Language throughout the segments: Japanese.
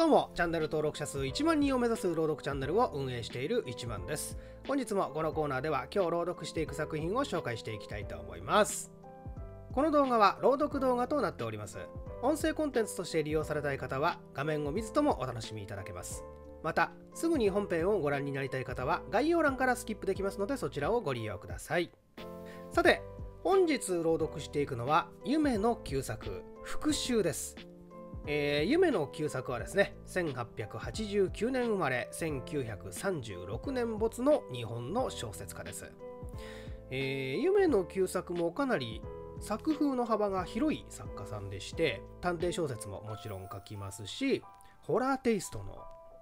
どうも、チャンネル登録者数1万人を目指す朗読チャンネルを運営している1万です。本日もこのコーナーでは今日朗読していく作品を紹介していきたいと思います。この動画は朗読動画となっております。音声コンテンツとして利用されたい方は画面を見ずともお楽しみいただけます。また、すぐに本編をご覧になりたい方は概要欄からスキップできますのでそちらをご利用ください。さて、本日朗読していくのは夢の旧作、復讐です。えー、夢の旧作はですね1889年生まれ1936年没の日本の小説家です、えー、夢の旧作もかなり作風の幅が広い作家さんでして探偵小説ももちろん書きますしホラーテイストの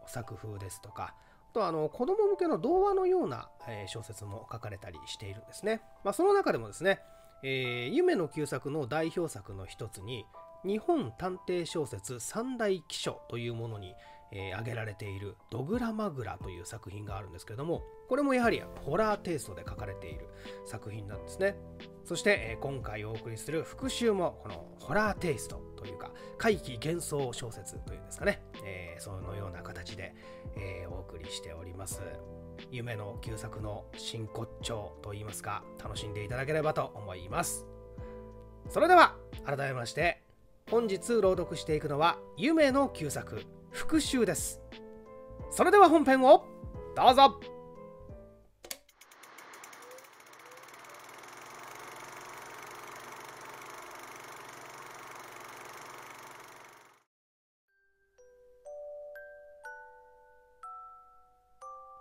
作風ですとかあとあの子供向けの童話のような、え小説も書かれたりしているんですね、まあ、その中でもですね、えー、夢の旧作の代表作の一つに日本探偵小説三大記書というものに、えー、挙げられている「ドグラマグラ」という作品があるんですけれどもこれもやはりホラーテイストで書かれている作品なんですねそして、えー、今回お送りする復習もこのホラーテイストというか怪奇幻想小説というんですかね、えー、そのような形で、えー、お送りしております夢の旧作の真骨頂といいますか楽しんでいただければと思いますそれでは改めまして本日朗読していくのは夢の旧作復習ですそれでは本編をどうぞ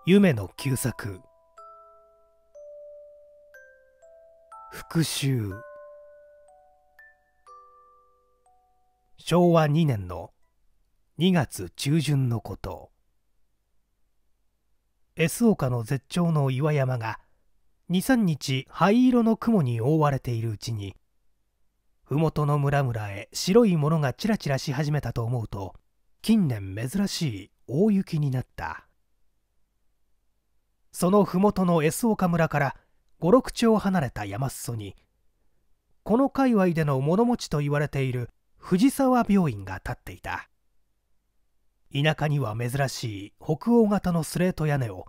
夢の旧作復讐昭和2年の2月中旬のこと S 岡の絶頂の岩山が23日灰色の雲に覆われているうちに麓の村々へ白いものがちらちらし始めたと思うと近年珍しい大雪になったその麓の S 岡村から56丁離れた山裾にこの界隈での物持ちと言われている藤沢病院が建っていた田舎には珍しい北欧型のスレート屋根を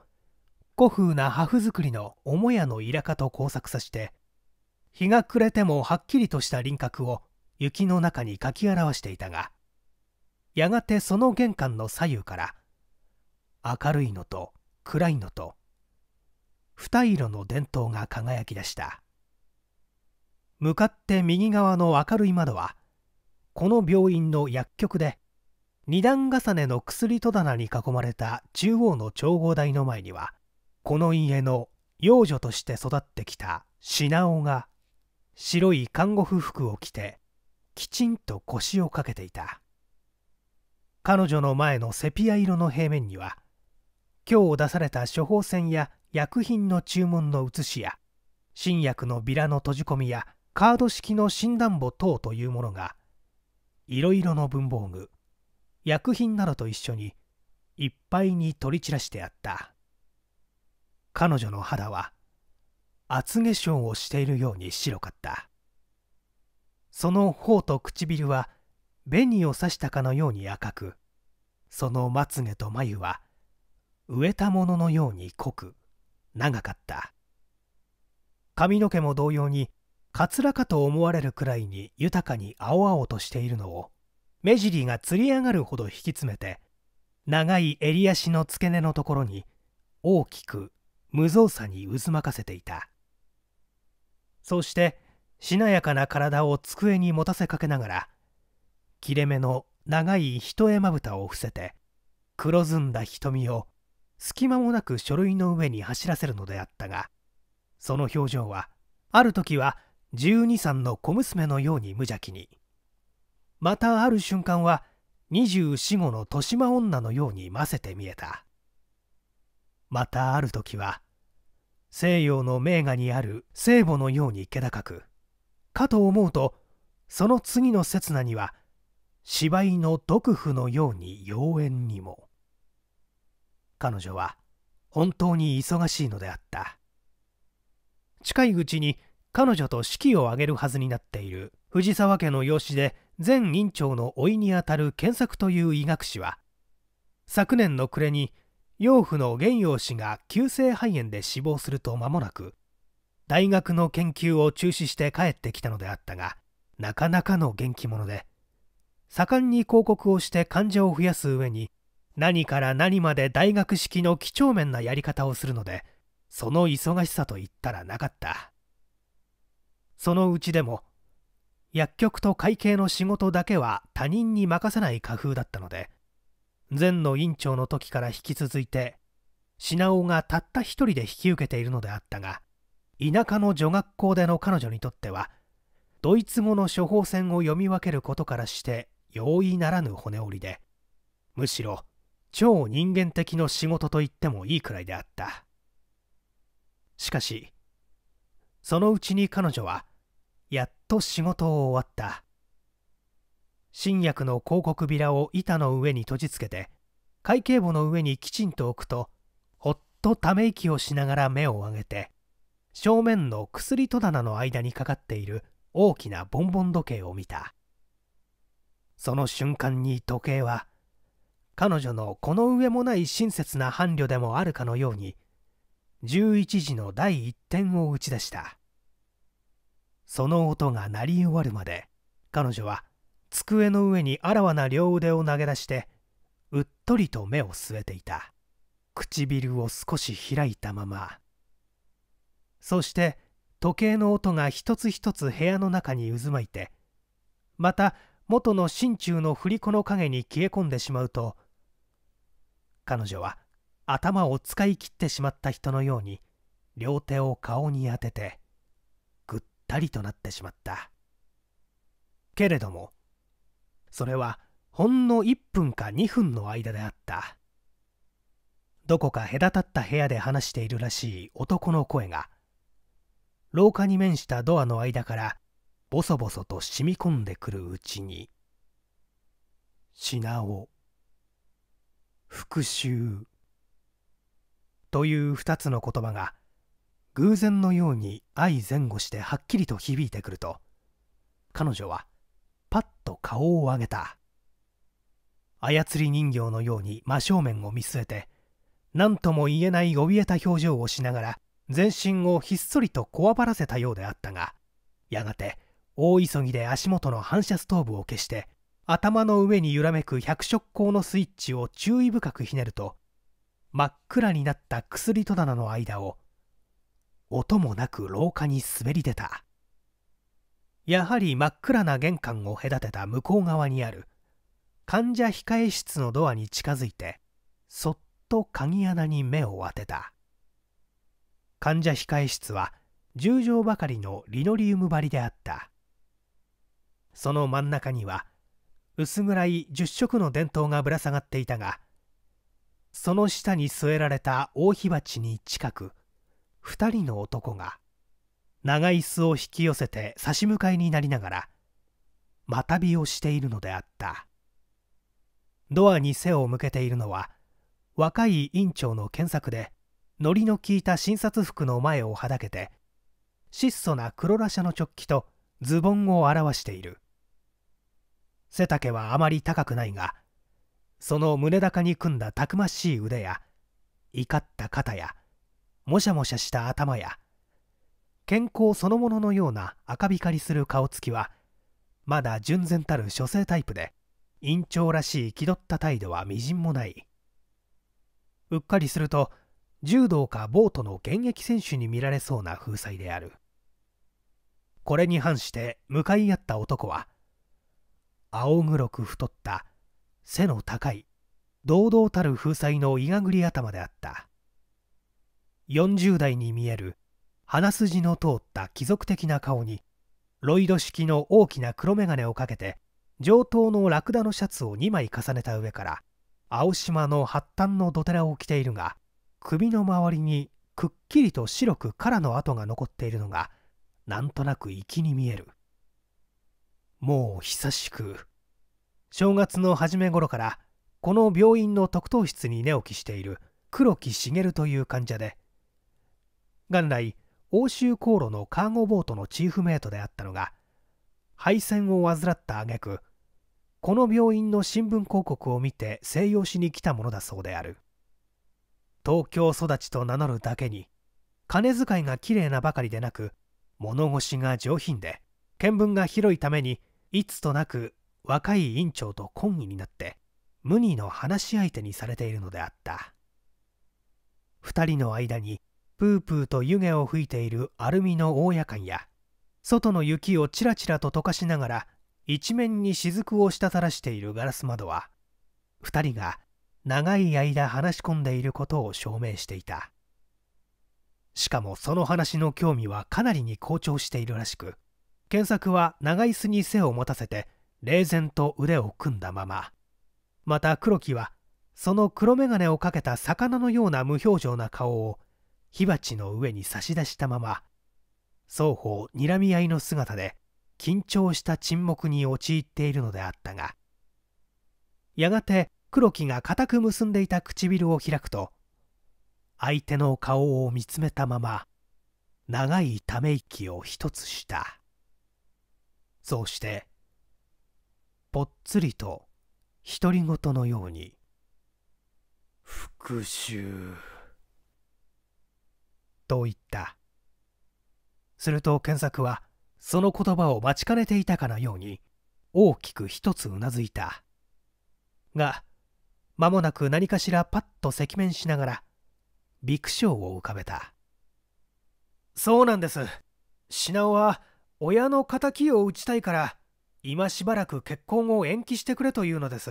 古風な破風造りの母屋のイラカと交錯させて日が暮れてもはっきりとした輪郭を雪の中に書き表していたがやがてその玄関の左右から明るいのと暗いのと二色の電灯が輝き出した向かって右側の明るい窓はこの病院の薬局で2段重ねの薬戸棚に囲まれた中央の調合台の前にはこの家の養女として育ってきた品尾が白い看護婦服を着てきちんと腰をかけていた彼女の前のセピア色の平面には今日出された処方箋や薬品の注文の写しや新薬のビラの閉じ込みやカード式の診断簿等というものがいろいろの文房具薬品などと一緒にいっぱいに取り散らしてあった彼女の肌は厚化粧をしているように白かったその頬と唇は紅を刺したかのように赤くそのまつげと眉は植えたもののように濃く長かった髪の毛も同様にカツラかと思われるくらいに豊かに青々としているのを目尻がつり上がるほど引き詰めて長い襟足の付け根のところに大きく無造作に渦巻かせていたそしてしなやかな体を机に持たせかけながら切れ目の長い一重まぶたを伏せて黒ずんだ瞳を隙間もなく書類の上に走らせるのであったがその表情はある時は十二三の小娘のように無邪気にまたある瞬間は二十四五の豊島女のようにませて見えたまたある時は西洋の名画にある聖母のように気高くかと思うとその次の刹那には芝居の毒婦のように妖艶にも彼女は本当に忙しいのであった近いうちに彼女と式を挙げるはずになっている藤沢家の養子で前院長の甥にあたる健作という医学士は昨年の暮れに養父の玄陽氏が急性肺炎で死亡すると間もなく大学の研究を中止して帰ってきたのであったがなかなかの元気者で盛んに広告をして患者を増やす上に何から何まで大学式の几帳面なやり方をするのでその忙しさといったらなかった。そのうちでも薬局と会計の仕事だけは他人に任せない家風だったので前の院長の時から引き続いて品尾がたった一人で引き受けているのであったが田舎の女学校での彼女にとってはドイツ語の処方箋を読み分けることからして容易ならぬ骨折りでむしろ超人間的の仕事と言ってもいいくらいであったしかしそのうちに彼女はと仕事を終わった新薬の広告ビラを板の上に閉じつけて会計簿の上にきちんと置くとほっとため息をしながら目を上げて正面の薬戸棚の間にかかっている大きなボンボン時計を見たその瞬間に時計は彼女のこの上もない親切な伴侶でもあるかのように11時の第1点を打ち出したその音が鳴り終わるまで彼女は机の上にあらわな両腕を投げ出してうっとりと目を据えていた唇を少し開いたままそして時計の音が一つ一つ部屋の中に渦巻いてまた元の心中の振り子の影に消え込んでしまうと彼女は頭を使い切ってしまった人のように両手を顔に当ててったりとなってしまったけれどもそれはほんの1分か2分の間であったどこか隔たった部屋で話しているらしい男の声が廊下に面したドアの間からボソボソと染み込んでくるうちに品を復讐という2つの言葉が偶然のように相前後してはっきりと響いてくると彼女はパッと顔を上げた操り人形のように真正面を見据えて何とも言えない怯えた表情をしながら全身をひっそりとこわばらせたようであったがやがて大急ぎで足元の反射ストーブを消して頭の上に揺らめく百色光のスイッチを注意深くひねると真っ暗になった薬戸棚の間を音もなく廊下に滑り出たやはり真っ暗な玄関を隔てた向こう側にある患者控え室のドアに近づいてそっと鍵穴に目を当てた患者控え室は10畳ばかりのリノリウム張りであったその真ん中には薄暗い10色の電灯がぶら下がっていたがその下に据えられた大火鉢に近く2人の男が長椅子を引き寄せて差し向かいになりながらまたびをしているのであったドアに背を向けているのは若い院長の検索でノリの効いた診察服の前をはだけて質素な黒らしゃの直キとズボンを表している背丈はあまり高くないがその胸高に組んだたくましい腕や怒った肩やもしゃもしゃした頭や健康そのもののような赤光りする顔つきはまだ純然たる書生タイプで院長らしい気取った態度はみじんもないうっかりすると柔道かボートの現役選手に見られそうな風采であるこれに反して向かい合った男は青黒く太った背の高い堂々たる風采のいがぐり頭であった40代に見える鼻筋の通った貴族的な顔にロイド式の大きな黒眼鏡をかけて上等のラクダのシャツを2枚重ねた上から青島の発端のドテラを着ているが首の周りにくっきりと白く殻の跡が残っているのがなんとなく粋に見えるもう久しく正月の初め頃からこの病院の特等室に寝起きしている黒木茂という患者で元来欧州航路のカーゴボートのチーフメイトであったのが敗戦を患った挙句この病院の新聞広告を見て静養しに来たものだそうである東京育ちと名乗るだけに金遣いがきれいなばかりでなく物腰が上品で見聞が広いためにいつとなく若い院長と懇意になって無二の話し相手にされているのであった2人の間にプープーと湯気を吹いているアルミの大や間や外の雪をちらちらと溶かしながら一面に雫を滴らしているガラス窓は2人が長い間話し込んでいることを証明していたしかもその話の興味はかなりに好調しているらしく検索は長椅子に背を持たせて冷然と腕を組んだまままた黒木はその黒眼鏡をかけた魚のような無表情な顔を火鉢の上に差し出したまま双方睨み合いの姿で緊張した沈黙に陥っているのであったがやがて黒木が固く結んでいた唇を開くと相手の顔を見つめたまま長いため息を一つしたそうしてぽっつりと独り言のように「復讐」と言ったすると検作はその言葉を待ちかねていたかのように大きく一つうなずいたが間もなく何かしらパッと赤面しながらビクションを浮かべたそうなんです品尾は親の敵を打ちたいから今しばらく結婚を延期してくれというのです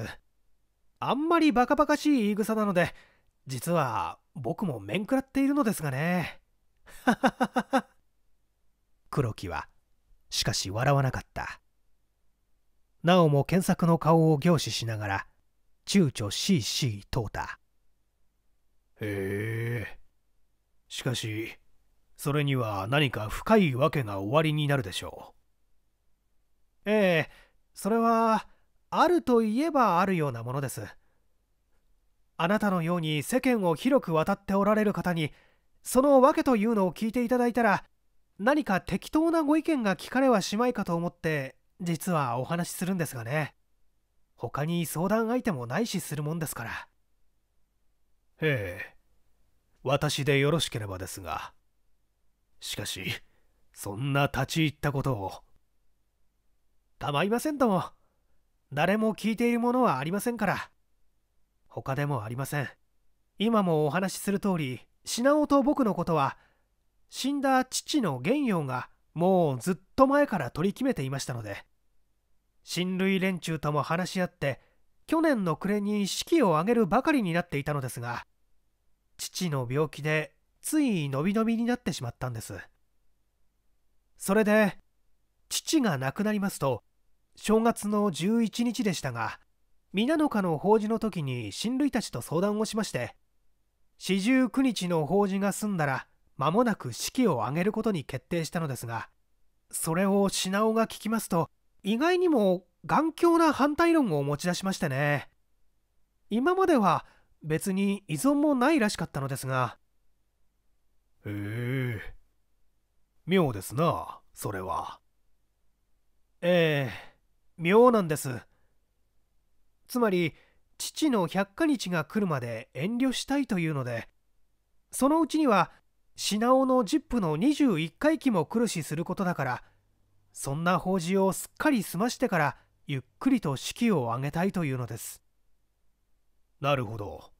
あんまりバカバカしい言い草なので実は僕も面食らっているのですがね 黒木はしかし笑わなかったなおも検索の顔を凝視しながら躊躇しいしい問うたへえしかしそれには何か深いわけが終わりになるでしょうええそれはあるといえばあるようなものですあなたのように世間を広く渡っておられる方にその訳というのを聞いていただいたら何か適当なご意見が聞かれはしまいかと思って実はお話しするんですがね他に相談相手もないしするもんですからへえ私でよろしければですがしかしそんな立ち入ったことをたまいませんとも誰も聞いているものはありませんから他でもありません今もお話しする通り品ナと僕のことは死んだ父の玄陽がもうずっと前から取り決めていましたので親類連中とも話し合って去年の暮れに式を挙げるばかりになっていたのですが父の病気でついのびのびになってしまったんですそれで父が亡くなりますと正月の11日でしたが皆の家の法事の時に親類たちと相談をしまして四十九日の法事が済んだら間もなく式を挙げることに決定したのですがそれを品尾が聞きますと意外にも頑強な反対論を持ち出しましてね今までは別に依存もないらしかったのですがへえ妙ですなそれはええ妙なんですつまり父の百花日が来るまで遠慮したいというのでそのうちには品尾のジップの21回忌も来るしすることだからそんな法事をすっかり済ましてからゆっくりと式を挙げたいというのですなるほど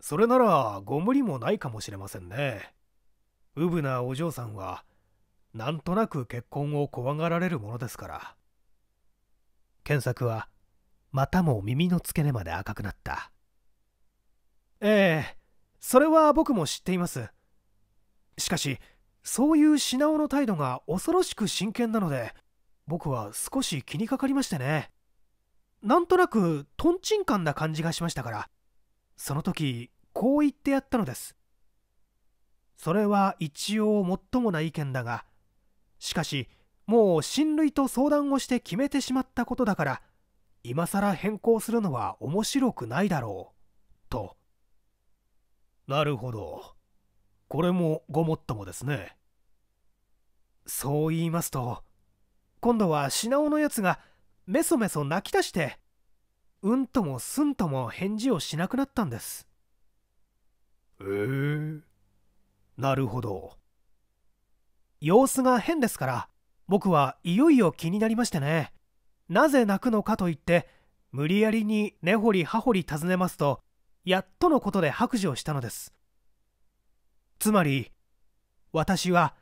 それならご無理もないかもしれませんねうぶなお嬢さんはなんとなく結婚を怖がられるものですから検索はまたも耳の付け根まで赤くなったええそれは僕も知っていますしかしそういう品尾の態度が恐ろしく真剣なので僕は少し気にかかりましてねなんとなくとんちんかんな感じがしましたからその時こう言ってやったのですそれは一応もっともな意見だがしかしもう親類と相談をして決めてしまったことだから今更変更するのは面白くないだろうとなるほどこれもごもっともですねそう言いますと今度は品尾のやつがメソメソ泣き出してうんともすんとも返事をしなくなったんですへえー、なるほど様子が変ですから僕はいよいよ気になりましてねなぜ泣くのかと言って無理やりに根掘り葉掘り尋ねますとやっとのことで白状したのですつまり私は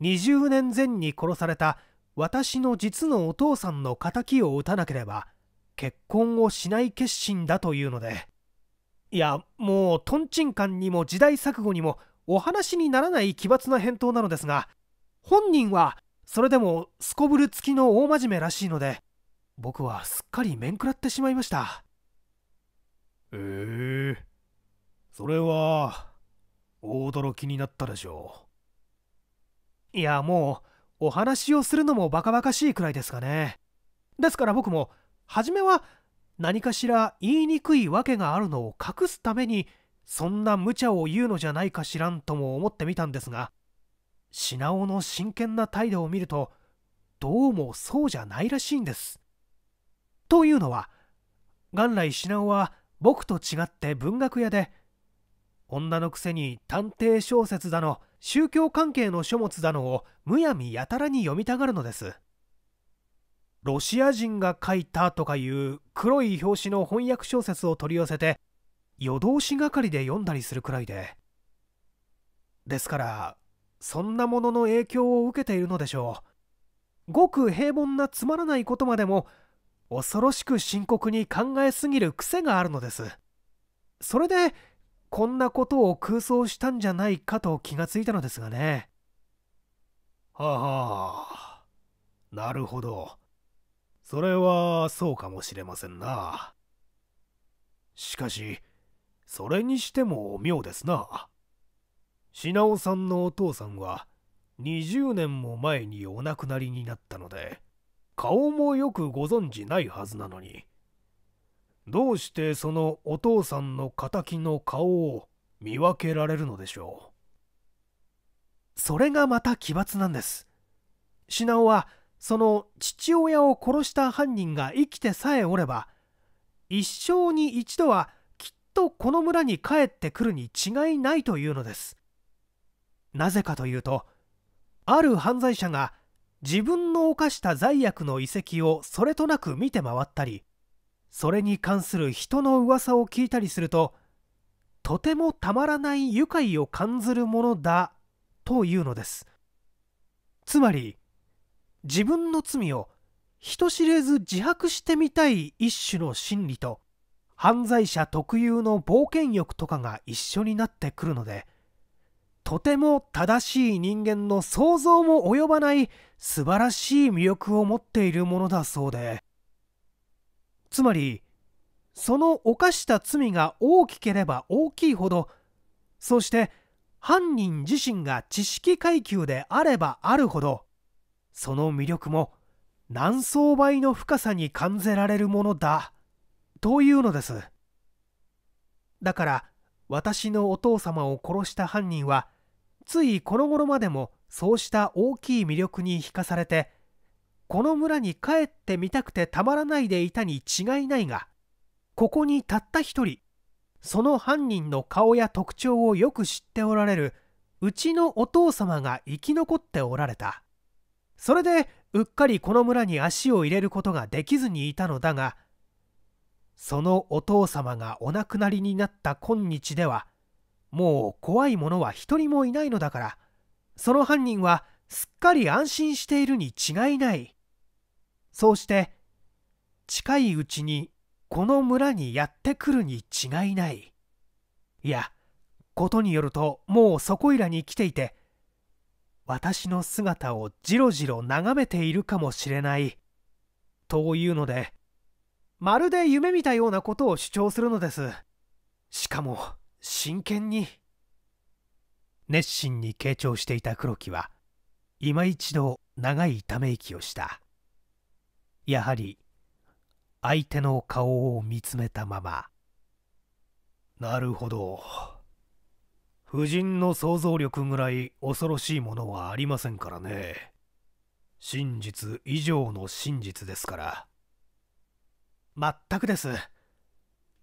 20年前に殺された私の実のお父さんの敵を討たなければ結婚をしない決心だというのでいやもうとんちんンにも時代錯誤にもお話にならない奇抜な返答なのですが本人はそれでもすこぶる付きの大真面目らしいので僕はすっかり面食らってしまいましたええー、それは大驚きになったでしょういやもうお話をするのもバカバカしいくらいですかねですから僕も初めは何かしら言いにくいわけがあるのを隠すためにそんな無茶を言うのじゃないかしらんとも思ってみたんですが品尾の真剣な態度を見るとどうもそうじゃないらしいんですというのは元来品尾は僕と違って文学屋で女のくせに探偵小説だの宗教関係の書物だのをむやみやたらに読みたがるのですロシア人が書いたとかいう黒い表紙の翻訳小説を取り寄せて夜通しがかりで読んだりするくらいでですからそんなものの影響を受けているのでしょうごく平凡なつまらないことまでも恐ろしく深刻に考えすぎる癖があるのですそれでこんなことを空想したんじゃないかと気がついたのですがねはあなるほどそれはそうかもしれませんなしかしそれにしても妙ですな品尾さんのお父さんは20年も前にお亡くなりになったので顔もよくご存じないはずなのにどうしてそのお父さんの敵の顔を見分けられるのでしょうそれがまた奇抜なんですシナオはその父親を殺した犯人が生きてさえおれば一生に一度はきっとこの村に帰ってくるに違いないというのですなぜかというとある犯罪者が自分の犯した罪悪の遺跡をそれとなく見て回ったりそれに関する人の噂を聞いたりするととてもたまらない愉快を感じるものだというのですつまり自分の罪を人知れず自白してみたい一種の心理と犯罪者特有の冒険欲とかが一緒になってくるのでとても正しい人間の想像も及ばない素晴らしい魅力を持っているものだそうでつまりその犯した罪が大きければ大きいほどそして犯人自身が知識階級であればあるほどその魅力も何層倍の深さに感じられるものだというのですだから私のお父様を殺した犯人はついこの頃までもそうした大きい魅力に引かされてこの村に帰ってみたくてたまらないでいたに違いないがここにたった一人その犯人の顔や特徴をよく知っておられるうちのお父様が生き残っておられたそれでうっかりこの村に足を入れることができずにいたのだがそのお父様がお亡くなりになった今日ではもう怖いものは一人もいないのだからその犯人はすっかり安心しているに違いないそうして近いうちにこの村にやってくるに違いないいやことによるともうそこいらに来ていて私の姿をじろじろ眺めているかもしれないというのでまるで夢見たようなことを主張するのですしかも真剣に熱心に傾聴していた黒木は今一度長いため息をしたやはり相手の顔を見つめたままなるほど夫人の想像力ぐらい恐ろしいものはありませんからね真実以上の真実ですから全くです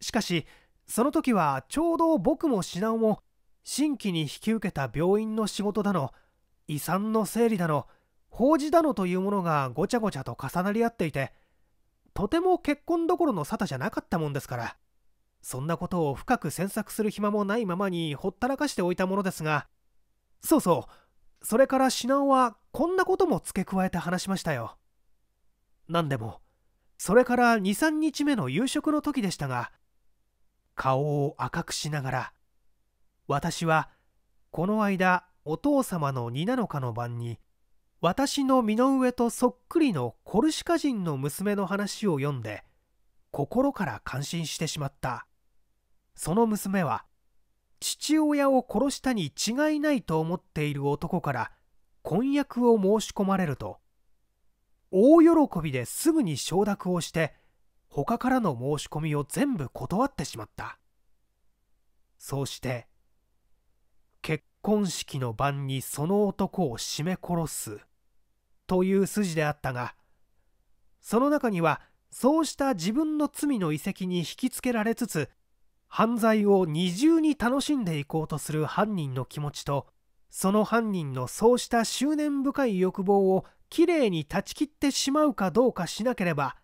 しかしその時はちょうど僕も品尾も新規に引き受けた病院の仕事だの遺産の整理だの法事だのというものがごちゃごちゃと重なり合っていてとても結婚どころの沙汰じゃなかったもんですからそんなことを深く詮索する暇もないままにほったらかしておいたものですがそうそうそれから品尾はこんなことも付け加えて話しましたよ何でもそれから23日目の夕食の時でしたが顔を赤くしながら私はこの間お父様の二七日の晩に私の身の上とそっくりのコルシカ人の娘の話を読んで心から感心してしまったその娘は父親を殺したに違いないと思っている男から婚約を申し込まれると大喜びですぐに承諾をして他からの申し込みを全部断ってしまったそうして結婚式の晩にその男を絞め殺すという筋であったがその中にはそうした自分の罪の遺跡に引きつけられつつ犯罪を二重に楽しんでいこうとする犯人の気持ちとその犯人のそうした執念深い欲望をきれいに断ち切ってしまうかどうかしなければ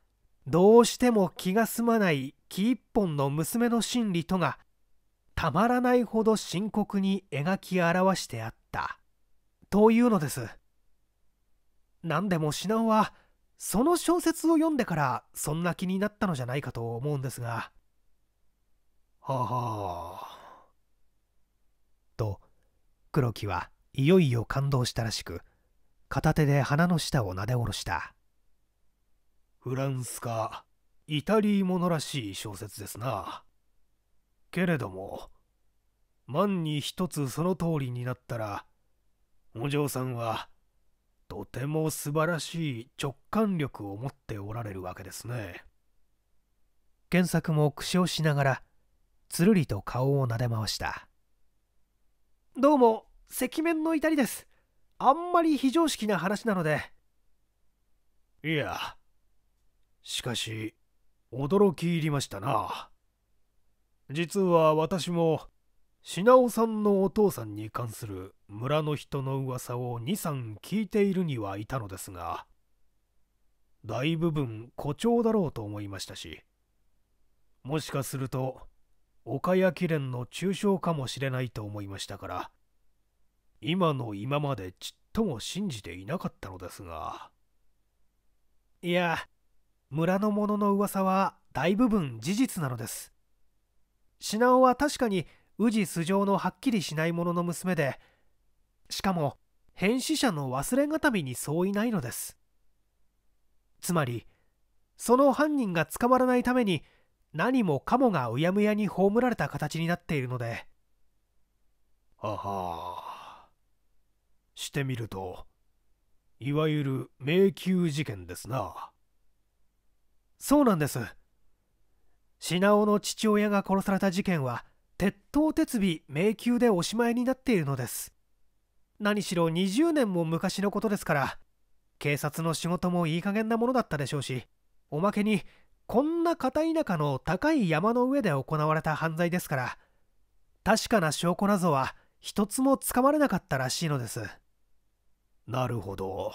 どうしても気が済まない木一本の娘の心理とがたまらないほど深刻に描き表してあったというのです何でも品尾はその小説を読んでからそんな気になったのじゃないかと思うんですがははあと黒木はいよいよ感動したらしく片手で鼻の下をなで下ろしたフランスかイタリーものらしい小説ですなけれども万に一つその通りになったらお嬢さんはとても素晴らしい直感力を持っておられるわけですね検作も苦笑しながらつるりと顔をなで回したどうも赤面の至りですあんまり非常識な話なのでいやしかし驚き入りましたな実は私も品尾さんのお父さんに関する村の人の噂を23聞いているにはいたのですが大部分誇張だろうと思いましたしもしかすると岡谷記念の中傷かもしれないと思いましたから今の今までちっとも信じていなかったのですがいや村の者の噂は大部分事実なのです品尾は確かに宇治素性のはっきりしない者の娘でしかも変死者の忘れがたみに相違ないのですつまりその犯人が捕まらないために何もかもがうやむやに葬られた形になっているのでははしてみるといわゆる迷宮事件ですなそうなんです品尾の父親が殺された事件は鉄頭鉄尾迷宮でおしまいになっているのです何しろ20年も昔のことですから警察の仕事もいい加減なものだったでしょうしおまけにこんな片田舎の高い山の上で行われた犯罪ですから確かな証拠などは一つもつかまれなかったらしいのですなるほど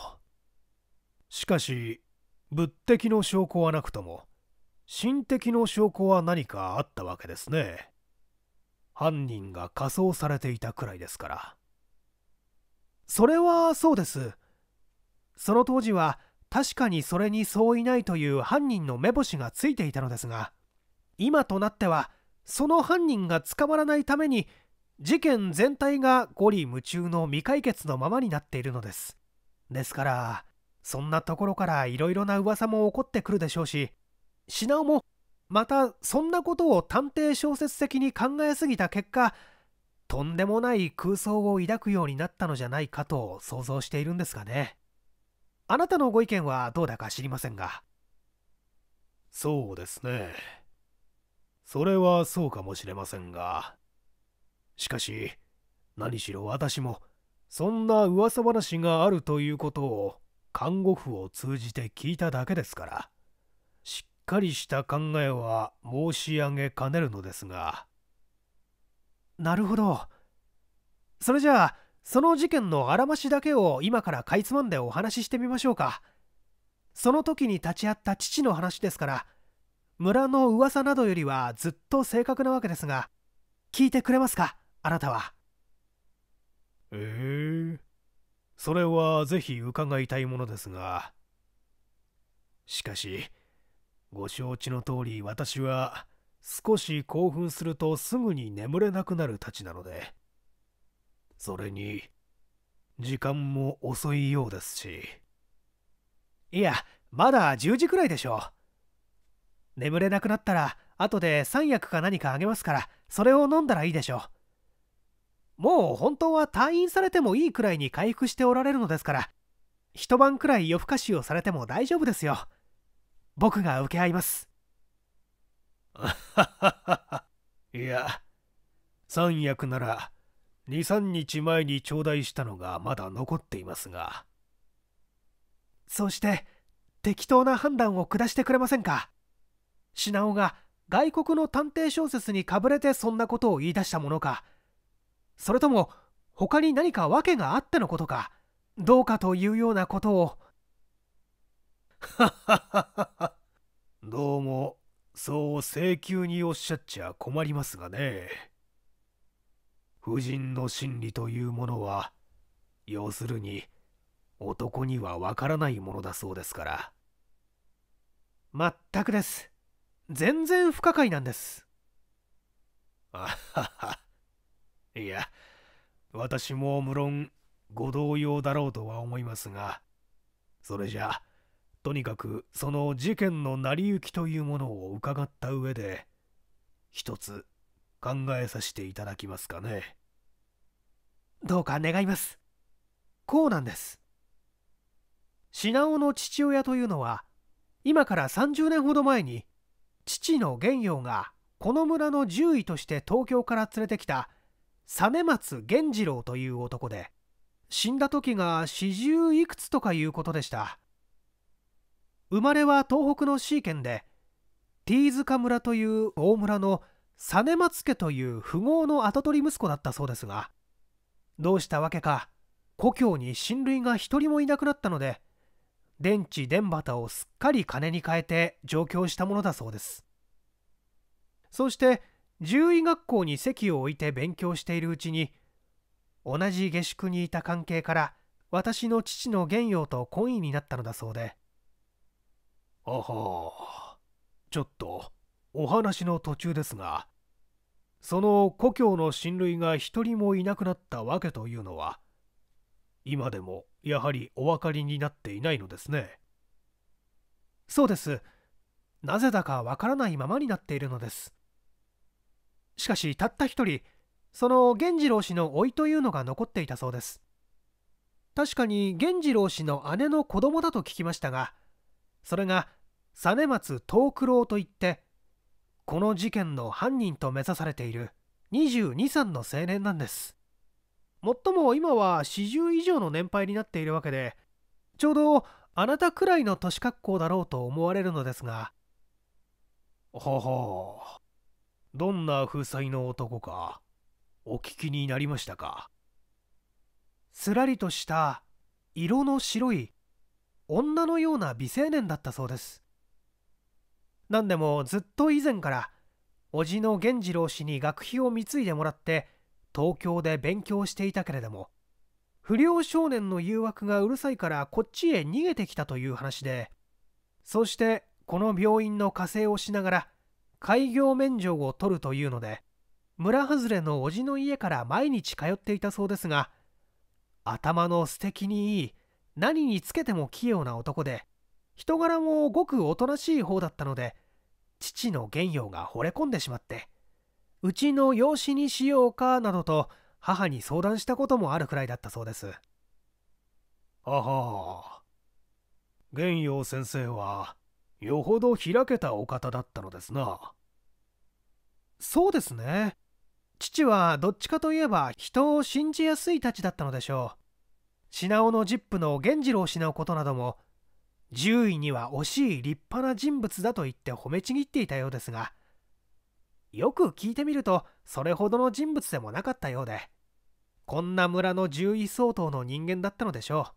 しかし物的の証拠はなくとも心的の証拠は何かあったわけですね犯人が仮装されていたくらいですからそれはそうですその当時は確かにそれに相違ないという犯人の目星がついていたのですが今となってはその犯人が捕まらないために事件全体が五里夢中の未解決のままになっているのですですからそんなところからいろいろな噂も起こってくるでしょうし品尾もまたそんなことを探偵小説的に考えすぎた結果とんでもない空想を抱くようになったのじゃないかと想像しているんですがねあなたのご意見はどうだか知りませんがそうですねそれはそうかもしれませんがしかし何しろ私もそんな噂話があるということを看護婦を通じて聞いただけですからしっかりした考えは申し上げかねるのですがなるほどそれじゃあその事件のあらましだけを今からかいつまんでお話ししてみましょうかその時に立ち会った父の話ですから村の噂などよりはずっと正確なわけですが聞いてくれますかあなたはええーそれはぜひ伺いたいものですが、しかし、ご承知の通り私は少し興奮するとすぐに眠れなくなるたちなので、それに、時間も遅いようですし。いや、まだ10時くらいでしょう。眠れなくなったら、後で三薬か何かあげますから、それを飲んだらいいでしょう。もう本当は退院されてもいいくらいに回復しておられるのですから一晩くらい夜更かしをされても大丈夫ですよ僕が請け合います いや三役なら23日前に頂戴したのがまだ残っていますがそして適当な判断を下してくれませんか品尾が外国の探偵小説にかぶれてそんなことを言い出したものかそれとも他に何か訳があってのことかどうかというようなことを どうもそう請求におっしゃっちゃ困りますがね夫人の心理というものは要するに男にはわからないものだそうですからまったくです全然不可解なんですあははいや、私も無論ご同様だろうとは思いますが、それじゃあ、とにかくその事件の成り行きというものを伺った上で、一つ考えさせていただきますかね。どうか願います。こうなんです。品尾の父親というのは、今から30年ほど前に、父の玄陽がこの村の獣医として東京から連れてきた実松源次郎という男で死んだ時が四十いくつとかいうことでした生まれは東北の C 県で T 塚村という大村の実松家という富豪の跡取り息子だったそうですがどうしたわけか故郷に親類が一人もいなくなったので電池電畑をすっかり金に変えて上京したものだそうですそして獣医学校に籍を置いて勉強しているうちに同じ下宿にいた関係から私の父の玄陽と懇意になったのだそうであはちょっとお話の途中ですがその故郷の親類が一人もいなくなったわけというのは今でもやはりお分かりになっていないのですねそうですなぜだかわからないままになっているのですしかしたった一人その源次郎氏の甥というのが残っていたそうです確かに源次郎氏の姉の子供だと聞きましたがそれが実松藤九郎といってこの事件の犯人と目指されている22歳の青年なんですもっとも今は40以上の年配になっているわけでちょうどあなたくらいの年格好だろうと思われるのですがほほうどんな夫妻の男かお聞きになりましたかすらりとした色の白い女のような美青年だったそうです何でもずっと以前から叔父の源次郎氏に学費を貢いでもらって東京で勉強していたけれども不良少年の誘惑がうるさいからこっちへ逃げてきたという話でそしてこの病院の加勢をしながら開業免除を取るというので村外れの叔父の家から毎日通っていたそうですが頭の素敵にいい何につけても器用な男で人柄もごくおとなしい方だったので父の玄陽が惚れ込んでしまってうちの養子にしようかなどと母に相談したこともあるくらいだったそうですあは玄陽先生はよほど開けたお方だったのですなそうですね父はどっちかといえば人を信じやすいたちだったのでしょう品尾のジップの源次郎を失うことなども獣医には惜しい立派な人物だと言って褒めちぎっていたようですがよく聞いてみるとそれほどの人物でもなかったようでこんな村の獣医相当の人間だったのでしょう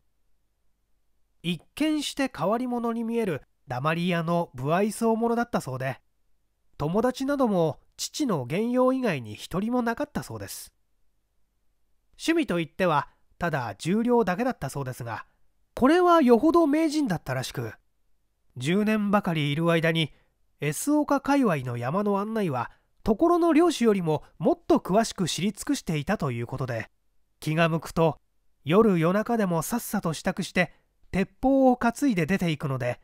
一見して変わり者に見えるマリアの不愛想者だったそうで友達なども父の原用以外に一人もなかったそうです趣味といってはただ重量だけだったそうですがこれはよほど名人だったらしく10年ばかりいる間に S 岡界隈の山の案内はところの漁師よりももっと詳しく知り尽くしていたということで気が向くと夜夜中でもさっさと支度して鉄砲を担いで出ていくので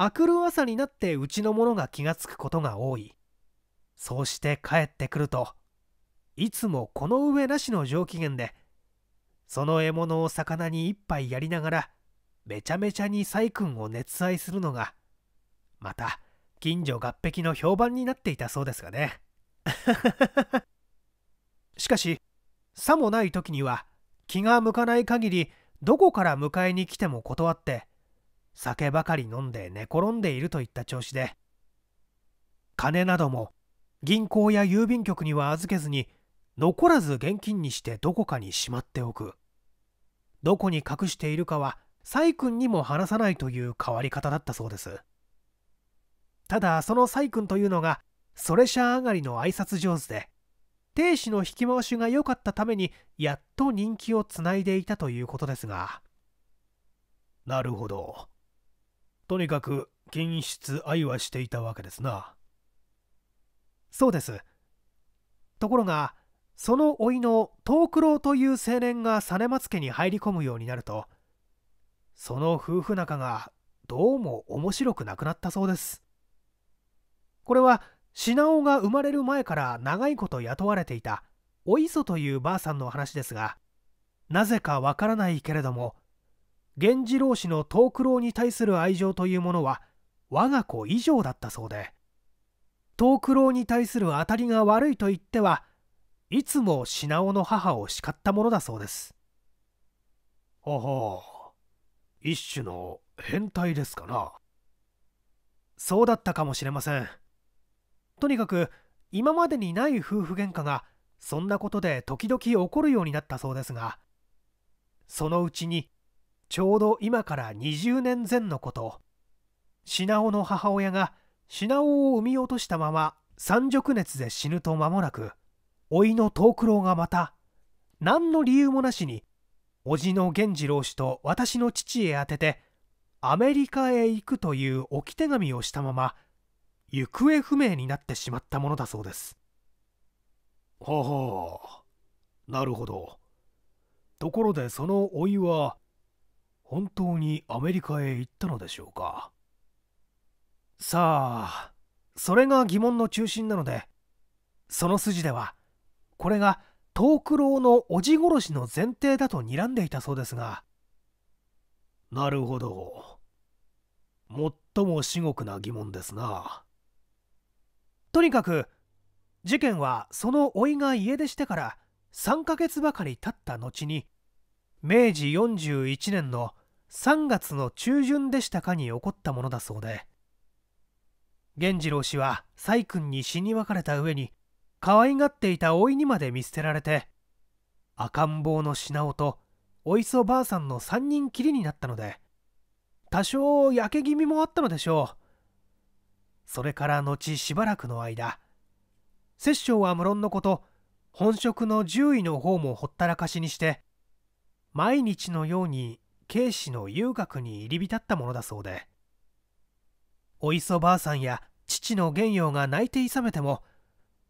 あくる朝になってうちの者が気がつくことが多いそうして帰ってくるといつもこの上なしの上機嫌でその獲物を魚に一杯やりながらめちゃめちゃに細君を熱愛するのがまた近所合壁の評判になっていたそうですがね しかしさもない時には気が向かない限りどこから迎えに来ても断って酒ばかり飲んで寝転んでいるといった調子で金なども銀行や郵便局には預けずに残らず現金にしてどこかにしまっておくどこに隠しているかは細君にも話さないという変わり方だったそうですただその細君というのがそれしゃ上がりの挨拶上手で亭主の引き回しが良かったためにやっと人気をつないでいたということですがなるほどとにかく均質愛はしていたわけですなそうですところがその甥の藤九郎という青年が実松家に入り込むようになるとその夫婦仲がどうも面白くなくなったそうですこれは品尾が生まれる前から長いこと雇われていたお磯というばあさんの話ですがなぜかわからないけれども源次郎氏の藤九郎に対する愛情というものは我が子以上だったそうで藤九郎に対する当たりが悪いと言ってはいつも品尾の母を叱ったものだそうですはは一種の変態ですかなそうだったかもしれませんとにかく今までにない夫婦喧嘩がそんなことで時々起こるようになったそうですがそのうちにちょうど今から20年前のこと品尾の母親が品尾を産み落としたまま三直熱で死ぬと間もなく老いの藤九郎がまた何の理由もなしに叔父の源次郎氏と私の父へ宛ててアメリカへ行くという置き手紙をしたまま行方不明になってしまったものだそうですははあなるほどところでその老いは本当にアメリカへ行ったのでしょうかさあそれが疑問の中心なのでその筋ではこれが藤九郎の叔父殺しの前提だと睨んでいたそうですがなるほど最も至極な疑問ですなとにかく事件はその甥が家出してから3ヶ月ばかり経った後に明治41年の3月の中旬でしたかに起こったものだそうで源次郎氏は崔君に死に別れた上に可愛がっていた老いにまで見捨てられて赤ん坊の品男とおいそばあさんの3人きりになったので多少焼け気味もあったのでしょうそれから後しばらくの間摂政は無論のこと本職の獣医の方もほったらかしにして毎日のように警視の遊郭に入り浸ったものだそうでお磯ばあさんや父の玄陽が泣いていさめても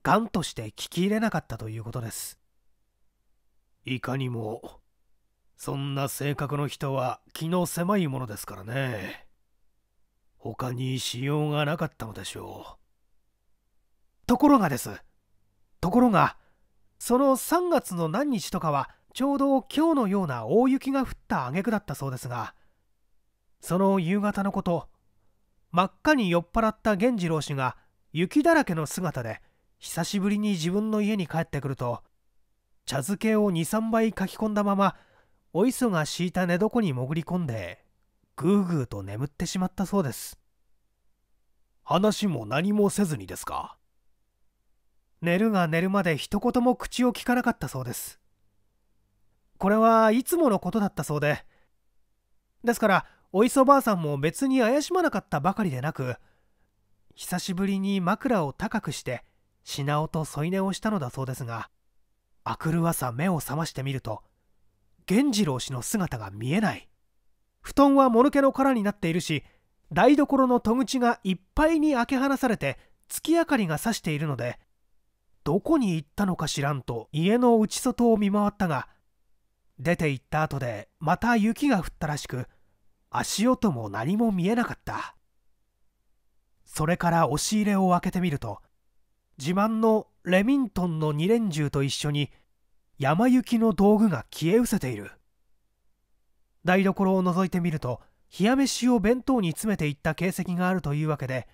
癌として聞き入れなかったということですいかにもそんな性格の人は気の狭いものですからね他にしようがなかったのでしょうところがですところがその3月の何日とかはちょうど今日のような大雪が降った挙句だったそうですがその夕方のこと真っ赤に酔っ払った源次郎氏が雪だらけの姿で久しぶりに自分の家に帰ってくると茶漬けを23杯書き込んだままお磯が敷いた寝床に潜り込んでぐーぐーと眠ってしまったそうです話も何もせずにですか寝るが寝るまで一言も口をきかなかったそうですこれはいつものことだったそうでですからおいそばあさんも別に怪しまなかったばかりでなく久しぶりに枕を高くして品音と添い寝をしたのだそうですがあくる朝目を覚ましてみると源次郎氏の姿が見えない布団はもぬけの殻になっているし台所の戸口がいっぱいに開け放されて月明かりがさしているのでどこに行ったのか知らんと家の内外を見回ったが出て行った後でまた雪が降ったらしく足音も何も見えなかったそれから押し入れを開けてみると自慢のレミントンの2連銃と一緒に山行きの道具が消え失せている台所を覗いてみると冷や飯を弁当に詰めていった形跡があるというわけで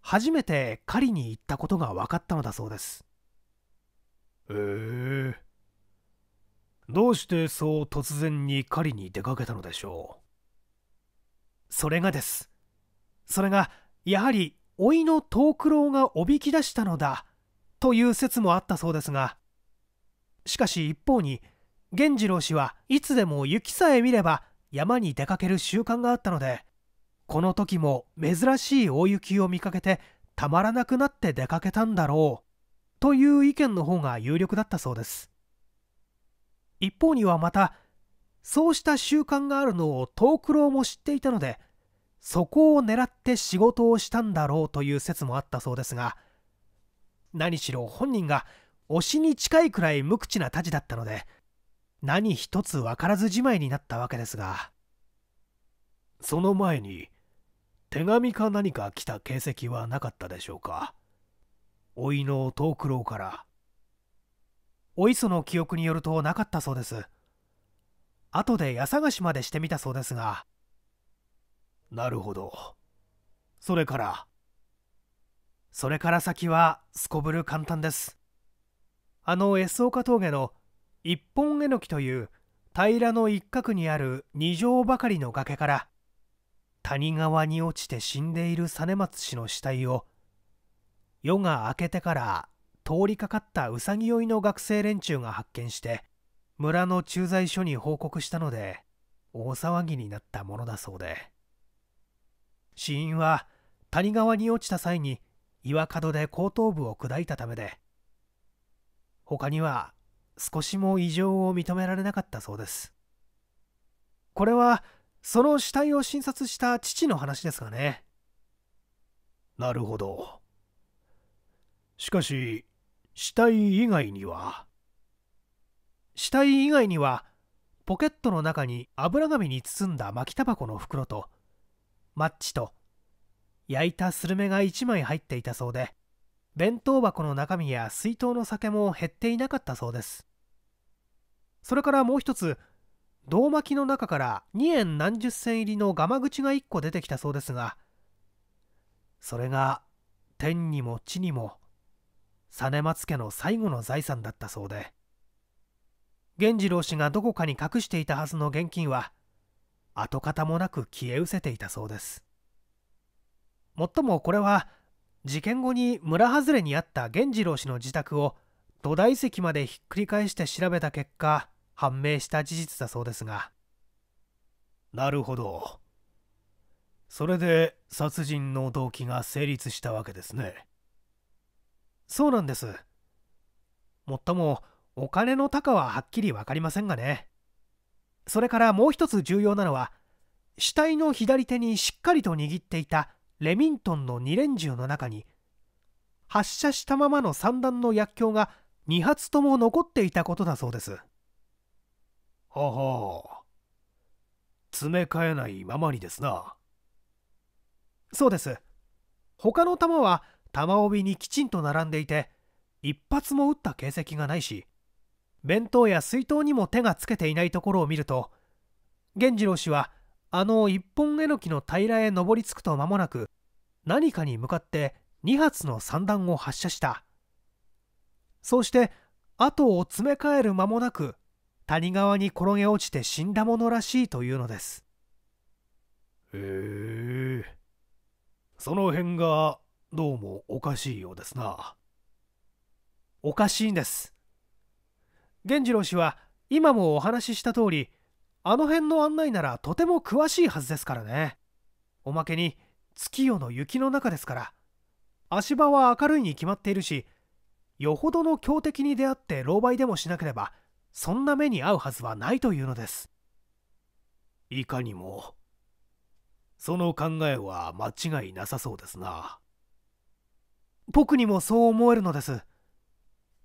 初めて狩りに行ったことが分かったのだそうですへえーどうしてそう突然に狩りに出かけたのでしょうそれがですそれがやはり老いの藤九郎がおびき出したのだという説もあったそうですがしかし一方に源次郎氏はいつでも雪さえ見れば山に出かける習慣があったのでこの時も珍しい大雪を見かけてたまらなくなって出かけたんだろうという意見の方が有力だったそうです一方にはまたそうした習慣があるのを藤九郎も知っていたのでそこを狙って仕事をしたんだろうという説もあったそうですが何しろ本人が推しに近いくらい無口なたちだったので何一つ分からずじまいになったわけですがその前に手紙か何か来た形跡はなかったでしょうか甥の藤九郎からお磯の記憶によるとなかったそうです後で家探しまでしてみたそうですがなるほどそれからそれから先はすこぶる簡単ですあの S 岡峠の一本えのきという平らの一角にある二畳ばかりの崖から谷川に落ちて死んでいる実松氏の死体を夜が明けてから通りかかったうさぎ酔いの学生連中が発見して村の駐在所に報告したので大騒ぎになったものだそうで死因は谷川に落ちた際に岩角で後頭部を砕いたためで他には少しも異常を認められなかったそうですこれはその死体を診察した父の話ですがねなるほどしかし死体以外には死体以外にはポケットの中に油紙に包んだ巻きタバコの袋とマッチと焼いたスルメが1枚入っていたそうで弁当箱の中身や水筒の酒も減っていなかったそうですそれからもう一つ胴巻きの中から2円何十銭入りのガマ口が1個出てきたそうですがそれが天にも地にも実松家の最後の財産だったそうで源次郎氏がどこかに隠していたはずの現金は跡形もなく消え失せていたそうですもっともこれは事件後に村外れにあった源次郎氏の自宅を土台石までひっくり返して調べた結果判明した事実だそうですがなるほどそれで殺人の動機が成立したわけですねそうなんです。もっとも、お金の高ははっきり分かりませんがね。それからもう一つ重要なのは、死体の左手にしっかりと握っていたレミントンの二連銃の中に、発射したままの三段の薬莢が2発とも残っていたことだそうです。ほうほう。詰め替えないままにですな。そうです。他の弾は玉帯にきちんと並んでいて一発も撃った形跡がないし弁当や水筒にも手がつけていないところを見ると源次郎氏はあの一本えのきの平らへ上りつくと間もなく何かに向かって2発の散弾を発射したそうして後を詰め替える間もなく谷川に転げ落ちて死んだものらしいというのですへえその辺がどうもおかしいようですな。おかしいんです。源次郎氏は今もお話しした通り、あの辺の案内ならとても詳しいはずですからね。おまけに月夜の雪の中ですから、足場は明るいに決まっているし、よほどの強敵に出会って狼狽でもしなければ、そんな目に遭うはずはないというのです。いかにも、その考えは間違いなさそうですな。僕にもそう思えるのです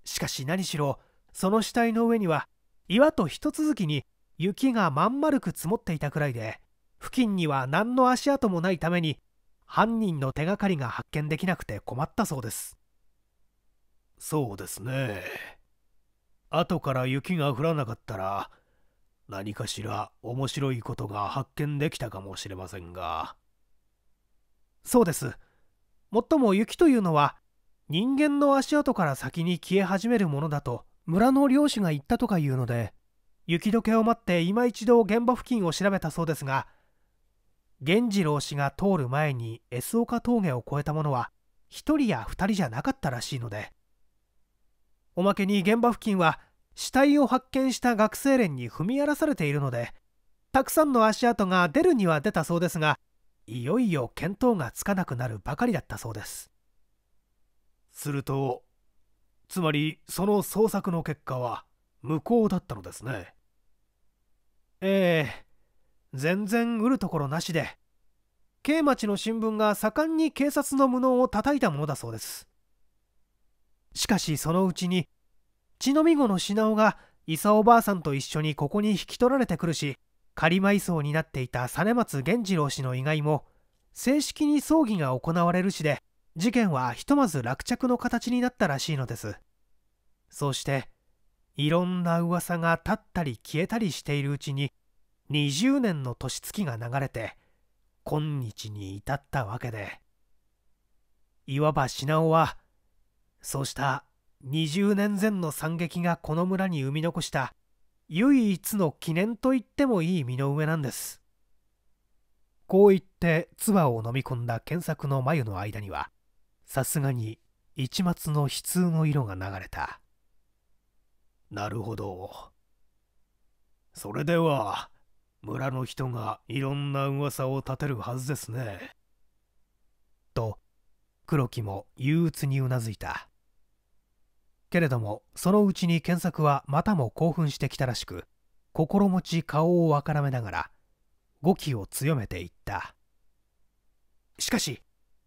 しかし何しろその死体の上には岩と一続きに雪がまん丸く積もっていたくらいで付近には何の足跡もないために犯人の手がかりが発見できなくて困ったそうですそうですね後から雪が降らなかったら何かしら面白いことが発見できたかもしれませんがそうですもっとも雪というのは人間の足跡から先に消え始めるものだと村の漁師が言ったとか言うので雪解けを待って今一度現場付近を調べたそうですが源次郎氏が通る前に S 岡峠を越えた者は1人や2人じゃなかったらしいのでおまけに現場付近は死体を発見した学生連に踏み荒らされているのでたくさんの足跡が出るには出たそうですがいよいよ見当がつかなくなるばかりだったそうですするとつまりその捜索の結果は無効だったのですねええ全然売るところなしで慶町の新聞が盛んに警察の無能を叩いたものだそうですしかしそのうちに血のみ子の品尾が伊佐おばあさんと一緒にここに引き取られてくるし仮埋葬になっていた実松源次郎氏の遺骸も正式に葬儀が行われるしで事件はひとまず落着の形になったらしいのですそうしていろんな噂が立ったり消えたりしているうちに20年の年月が流れて今日に至ったわけでいわば品尾はそうした20年前の惨劇がこの村に生み残した唯一の記念と言ってもいい身の上なんですこう言って唾を飲み込んだ検索の眉の間にはさすがに一抹の悲痛の色が流れたなるほどそれでは村の人がいろんな噂を立てるはずですねと黒木も憂鬱にうなずいたけれどもそのうちに検索はまたも興奮してきたらしく心持ち顔をあからめながら語気を強めていったしかし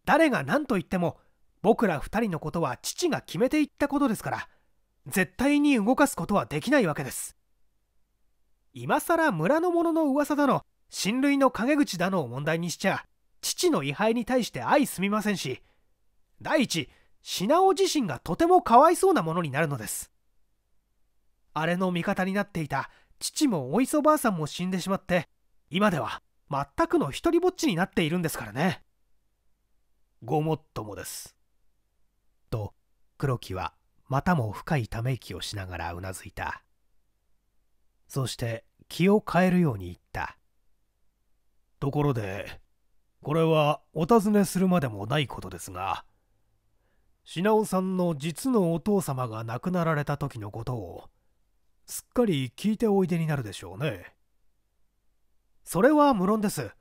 誰が何と言っても僕ら2人のことは父が決めていったことですから絶対に動かすことはできないわけです今さら村の者の噂だの親類の陰口だのを問題にしちゃ父の位牌に対して相すみませんし第一シナオ自身がとてもかわいそうなものになるのですあれの味方になっていた父もお磯ばあさんも死んでしまって今では全くの一りぼっちになっているんですからねごもっともですと黒木はまたも深いため息をしながらうなずいたそして気を変えるように言ったところでこれはお尋ねするまでもないことですが品尾さんの実のお父様が亡くなられた時のことをすっかり聞いておいでになるでしょうねそれは無論です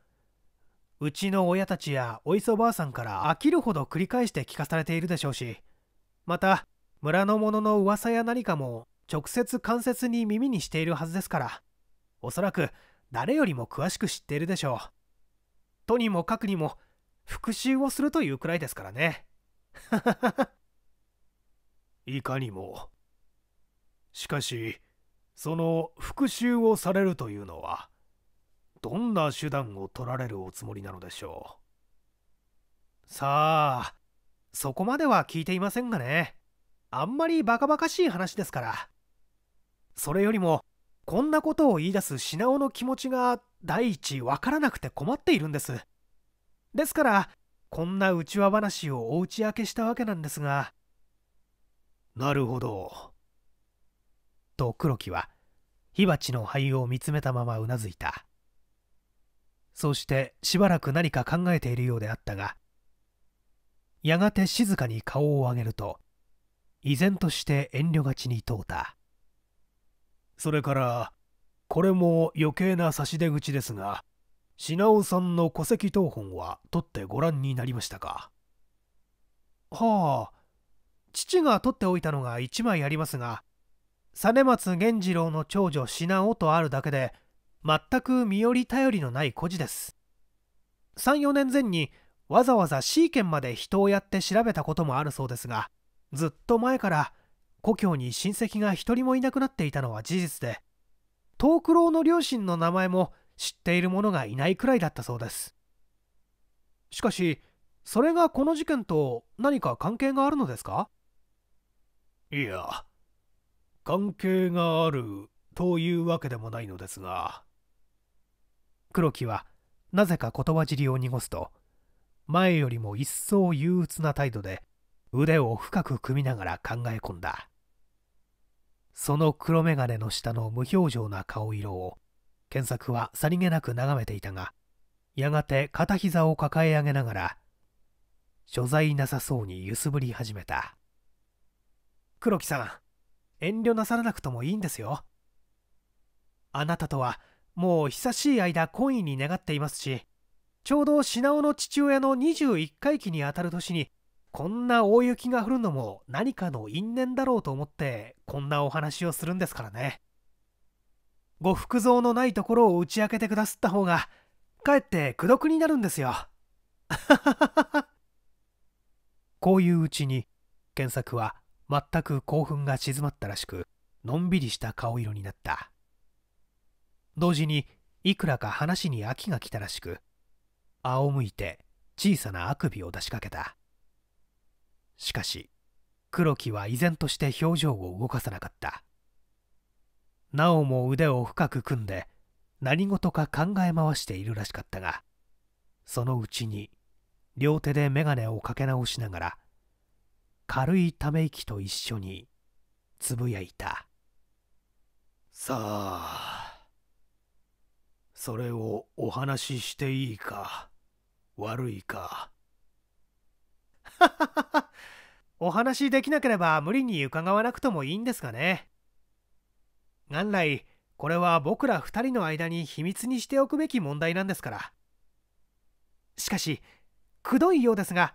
うちの親たちやお磯ばあさんから飽きるほど繰り返して聞かされているでしょうしまた村の者の噂や何かも直接間接に耳にしているはずですからおそらく誰よりも詳しく知っているでしょうとにもかくにも復讐をするというくらいですからね いかにもしかしその復讐をされるというのはどんな手段を取られるおつもりなのでしょうさあそこまでは聞いていませんがねあんまりバカバカしい話ですからそれよりもこんなことを言い出す品尾の気持ちが第一わからなくて困っているんですですからこんな内輪話をお打ち明けしたわけなんですがなるほどと黒木は火鉢の灰を見つめたままうなずいたそしてしばらく何か考えているようであったがやがて静かに顔を上げると依然として遠慮がちに問うたそれからこれも余計な差し出口ですが品尾さんの戸籍謄本は取ってご覧になりましたかはあ父が取っておいたのが1枚ありますが実松源次郎の長女品尾とあるだけで全く身寄り頼りのない孤児です34年前にわざわざ C 県まで人をやって調べたこともあるそうですがずっと前から故郷に親戚が一人もいなくなっていたのは事実で東九郎の両親の名前も知っている者がいないくらいだったそうですしかしそれがこの事件と何か関係があるのですかいや関係があるというわけでもないのですが黒木はなぜか言葉尻を濁すと前よりも一層憂鬱な態度で腕を深く組みながら考え込んだその黒眼鏡の下の無表情な顔色を検作はさりげなく眺めていたがやがて片膝を抱え上げながら所在なさそうに揺すぶり始めた黒木さん遠慮なさらなくともいいんですよあなたとはもう久しい間懇意に願っていますしちょうど品尾の父親の21回忌にあたる年にこんな大雪が降るのも何かの因縁だろうと思ってこんなお話をするんですからねご服蔵のないところを打ち明けてくだすった方がかえって功徳になるんですよ こういううちに検作は全く興奮が静まったらしくのんびりした顔色になった同時にいくらか話に飽きが来たらしく仰向いて小さなあくびを出しかけたしかし黒木は依然として表情を動かさなかったなおも腕を深く組んで何事か考え回しているらしかったがそのうちに両手で眼鏡をかけ直しながら軽いため息と一緒につぶやいたさあそれをお話ししていいか悪いか お話しできなければ無理に伺わなくてもいいんですがね元来これは僕ら2人の間に秘密にしておくべき問題なんですからしかしくどいようですが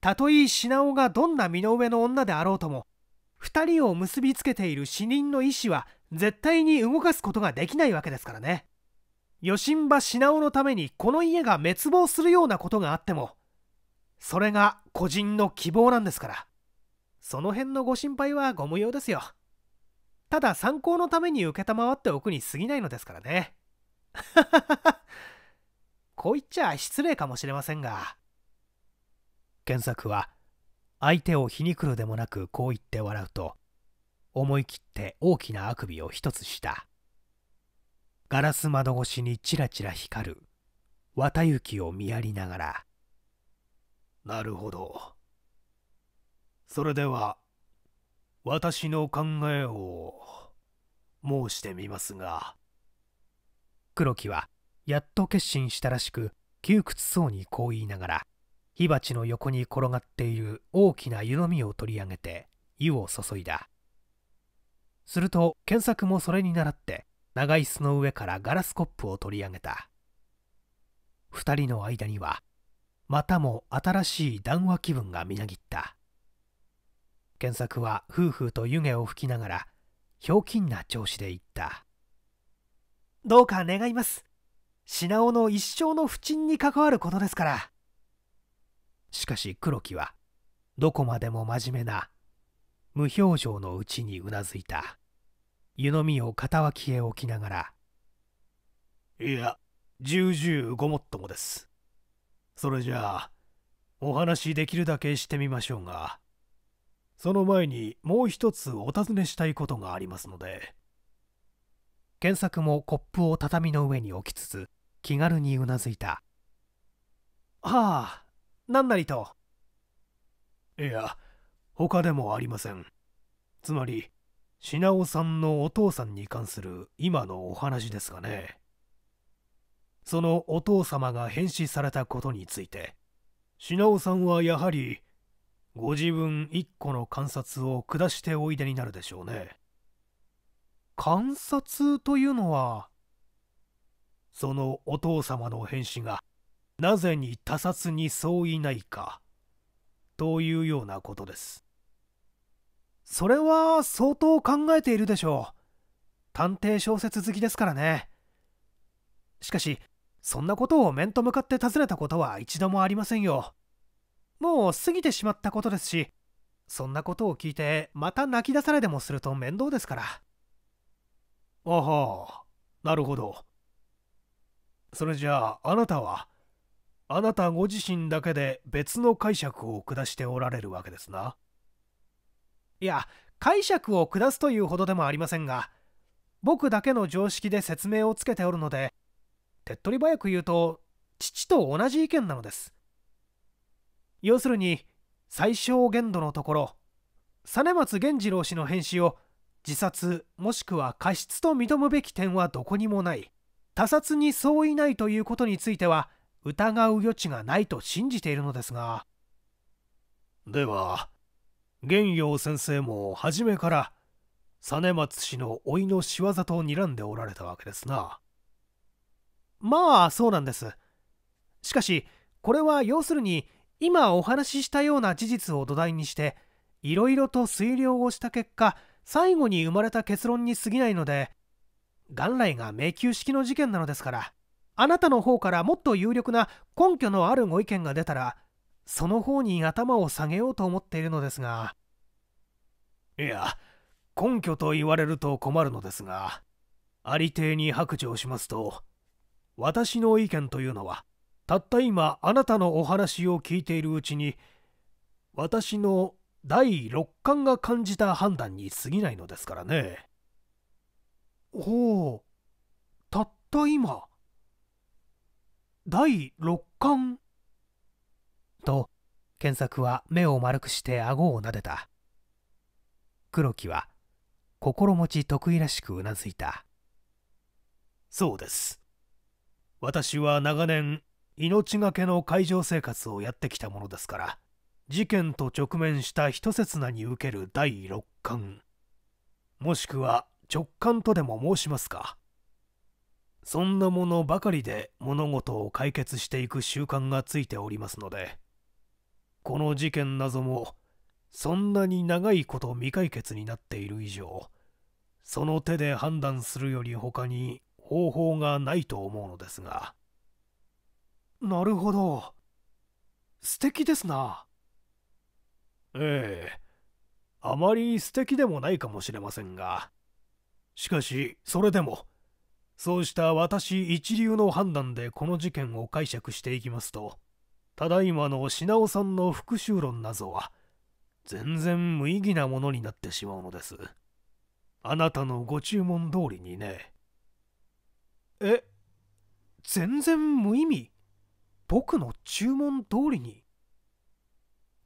たとえ品尾がどんな身の上の女であろうとも2人を結びつけている死人の意思は絶対に動かすことができないわけですからね余震場品尾のためにこの家が滅亡するようなことがあってもそれが個人の希望なんですからその辺のご心配はご無用ですよ。ただ参考のために承っておくに過ぎないのですからね。こう言っちゃ失礼かもしれませんが。検索は相手を皮肉るでもなくこう言って笑うと思い切って大きなあくびを一つしたガラス窓越しにチラチラ光る綿雪を見やりながらなるほどそれでは私の考えを申してみますが黒木はやっと決心したらしく窮屈そうにこう言いながら火鉢の横に転がっている大きな湯飲みを取り上げて湯を注いだすると検索もそれに倣って長椅子の上からガラスコップを取り上げた2人の間にはまたも新しい談話気分がみなぎった検索は夫婦と湯気を吹きながらひょうきんな調子で言ったどうか願います品尾の一生の不沈に関わることですからしかし黒木はどこまでも真面目な無表情のうちにうなずいた湯飲みを片脇へ置きながらいや重々ごもっともですそれじゃあお話できるだけしてみましょうがその前にもう一つお尋ねしたいことがありますので検索もコップを畳の上に置きつつ気軽にうなずいたはあ何なりといや他でもありませんつまり品尾さんのお父さんに関する今のお話ですがねそのお父様が変死されたことについて品尾さんはやはりご自分一個の観察を下しておいでになるでしょうね観察というのはそのお父様の返信がなぜに他殺に相違ないかというようなことですそれは相当考えているでしょう探偵小説好きですからねしかしそんなことを面と向かって尋ねたことは一度もありませんよもう過ぎてしまったことですしそんなことを聞いてまた泣き出されでもすると面倒ですからあはなるほどそれじゃああなたはあなたご自身だけで別の解釈を下しておられるわけですないや解釈を下すというほどでもありませんが僕だけの常識で説明をつけておるので手っ取り早く言うと父と同じ意見なのです要するに最小限度のところ実松源次郎氏の変死を自殺もしくは過失と認むべき点はどこにもない他殺に相違ないということについては疑う余地がないと信じているのですがでは玄陽先生も初めから実松氏の老いの仕業と睨んでおられたわけですなまあそうなんですしかしこれは要するに今お話ししたような事実を土台にしていろいろと推量をした結果最後に生まれた結論に過ぎないので元来が迷宮式の事件なのですからあなたの方からもっと有力な根拠のあるご意見が出たらその方に頭を下げようと思っているのですがいや根拠と言われると困るのですがありていに白状しますと私の意見というのはたった今あなたのお話を聞いているうちに私の第六感が感じた判断に過ぎないのですからねほうたった今第六感と検索は目を丸くして顎をなでた黒木は心持ち得意らしくうなずいたそうです私は長年命がけの海上生活をやってきたものですから事件と直面した一刹那に受ける第六感もしくは直感とでも申しますかそんなものばかりで物事を解決していく習慣がついておりますのでこの事件謎もそんなに長いこと未解決になっている以上その手で判断するより他に方法がないと思うのですがなるほど素敵ですなええあまり素敵でもないかもしれませんがしかしそれでもそうした私一流の判断でこの事件を解釈していきますとただいまの品尾さんの復讐論などは全然無意義なものになってしまうのですあなたのご注文通りにねえ全然無意味僕の注文通りに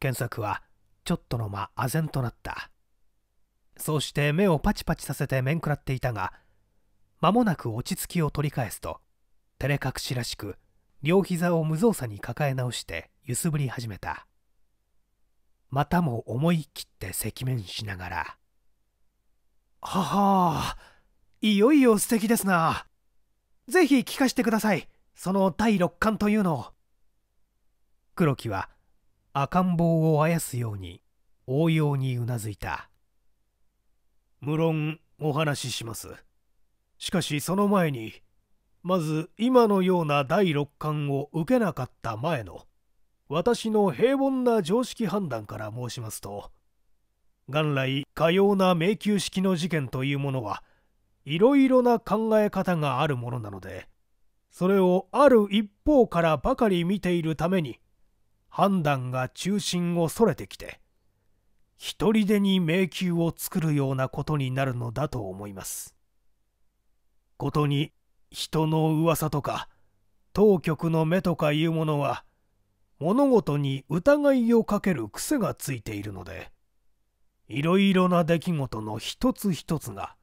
検索はちょっとの間唖然となったそうして目をパチパチさせて面食らっていたが間もなく落ち着きを取り返すと照れ隠しらしく両膝を無造作に抱え直して揺すぶり始めたまたも思い切って赤面しながら「ははあいよいよ素敵ですなぜひ聞かせてくださいその第六感というのを」黒木は赤ん坊をあやすように応用にうなずいた無論お話ししますしかしその前にまず今のような第六感を受けなかった前の私の平凡な常識判断から申しますと元来かような迷宮式の事件というものはいろいろな考え方があるものなのでそれをある一方からばかり見ているために判断が中心をそれてきて一人でに迷宮を作るようなことになるのだと思います。ことに人の噂とか当局の目とかいうものは物事に疑いをかける癖がついているのでいろいろな出来事の一つ一つが